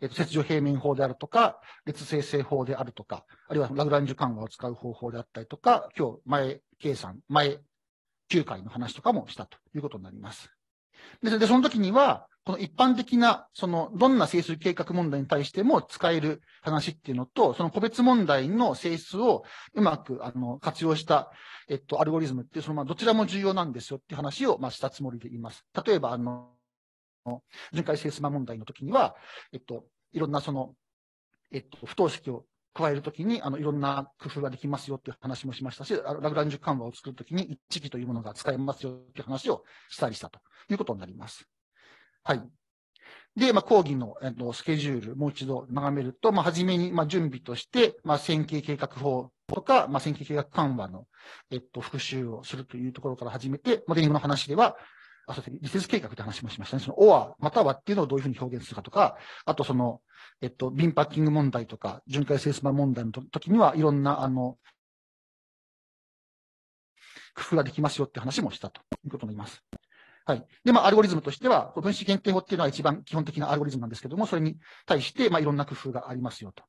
えっ、と、切除平面法であるとか、列生成法であるとか、あるいはラグランジュ緩和を使う方法であったりとか、今日、前計算、前9回の話とかもしたということになります。で、でその時には、この一般的な、その、どんな整数計画問題に対しても使える話っていうのと、その個別問題の整数をうまく、あの、活用した、えっと、アルゴリズムってその、まあ、どちらも重要なんですよっていう話を、まあ、したつもりでいます。例えば、あの、巡回整数問題の時には、えっと、いろんなその、えっと、不等式を加えるときに、あの、いろんな工夫ができますよっていう話もしましたし、ラグランジュ緩和を作るときに一時期というものが使えますよっていう話をしたりしたということになります。はい。で、まあ、講義の、えっと、スケジュール、もう一度眺めると、まあ、初めに、まあ、準備として、まあ、線形計画法とか、まあ、線形計画緩和の、えっと、復習をするというところから始めて、モデリングの話では、あとで、リセス計画って話もしましたね。その、オア、またはっていうのをどういうふうに表現するかとか、あとその、えっと、ビンパッキング問題とか、巡回セースマ問題の時には、いろんな、あの、工夫ができますよって話もしたということになります。はい。で、まあ、アルゴリズムとしては、分子限定法っていうのは一番基本的なアルゴリズムなんですけども、それに対して、まあ、いろんな工夫がありますよと。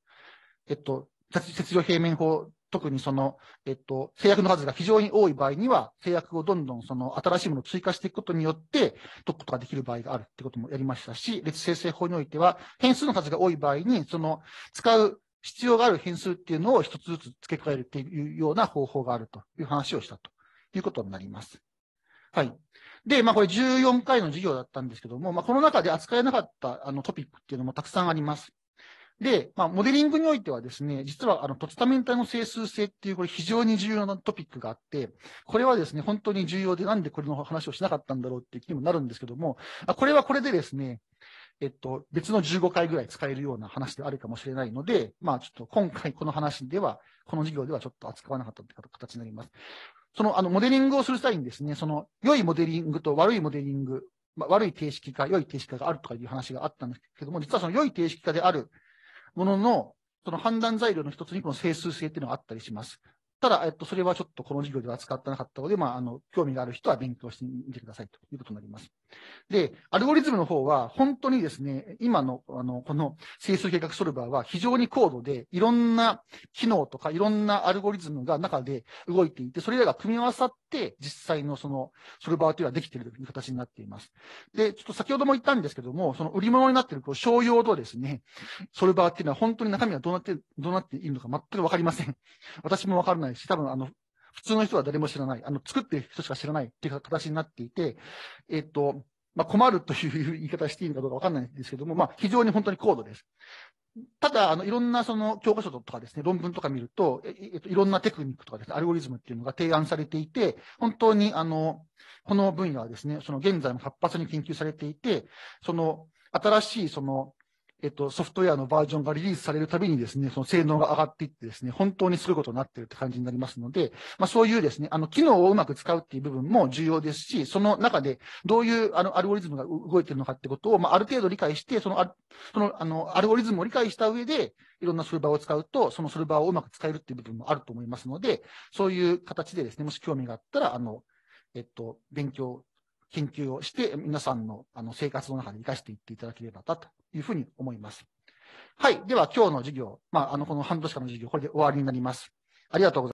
えっと、雪上平面法特にその、えっと、制約の数が非常に多い場合には、制約をどんどんその新しいものを追加していくことによって、解くことができる場合があるってこともやりましたし、列生成法においては、変数の数が多い場合に、その、使う必要がある変数っていうのを一つずつ付け替えるっていうような方法があるという話をしたということになります。はい。で、まあこれ14回の授業だったんですけども、まあこの中で扱えなかったあのトピックっていうのもたくさんあります。で、まあ、モデリングにおいてはですね、実は、あの、トツタメン体の整数性っていう、これ非常に重要なトピックがあって、これはですね、本当に重要で、なんでこれの話をしなかったんだろうっていう気にもなるんですけども、これはこれでですね、えっと、別の15回ぐらい使えるような話であるかもしれないので、まあ、ちょっと今回この話では、この授業ではちょっと扱わなかったという形になります。その、あの、モデリングをする際にですね、その、良いモデリングと悪いモデリング、まあ、悪い定式化、良い定式化があるとかいう話があったんですけども、実はその良い定式化であるものの、その判断材料の一つにこの整数性っていうのがあったりします。ただ、えっと、それはちょっとこの授業では扱ってなかったので、まあ、あの、興味がある人は勉強してみてくださいということになります。で、アルゴリズムの方は、本当にですね、今の、あの、この整数計画ソルバーは非常に高度で、いろんな機能とかいろんなアルゴリズムが中で動いていて、それらが組み合わさって、実際のその、ソルバーというのはできているという形になっています。で、ちょっと先ほども言ったんですけども、その売り物になっている商用とですね、ソルバーっていうのは本当に中身はどうなって、どうなっているのか全くわかりません。私もわからないないし、多分あの、普通の人は誰も知らない、あの、作ってる人しか知らないっていう形になっていて、えっと、まあ、困るという言い方していいのかどうかわかんないんですけども、まあ、非常に本当に高度です。ただ、あの、いろんなその教科書とかですね、論文とか見ると、えっと、いろんなテクニックとかですね、アルゴリズムっていうのが提案されていて、本当にあの、この分野はですね、その現在も活発に研究されていて、その、新しいそのえっと、ソフトウェアのバージョンがリリースされるたびにですね、その性能が上がっていってですね、本当にすごいことになってるって感じになりますので、まあそういうですね、あの、機能をうまく使うっていう部分も重要ですし、その中でどういうあのアルゴリズムが動いてるのかってことを、まあある程度理解して、そのあ、その、あの、アルゴリズムを理解した上で、いろんなソルバーを使うと、そのソルバーをうまく使えるっていう部分もあると思いますので、そういう形でですね、もし興味があったら、あの、えっと、勉強研究をして、皆さんのあの生活の中で活かしていっていただければなというふうに思います。はい。では、今日の授業、まあ、あの、この半年間の授業、これで終わりになります。ありがとうございます。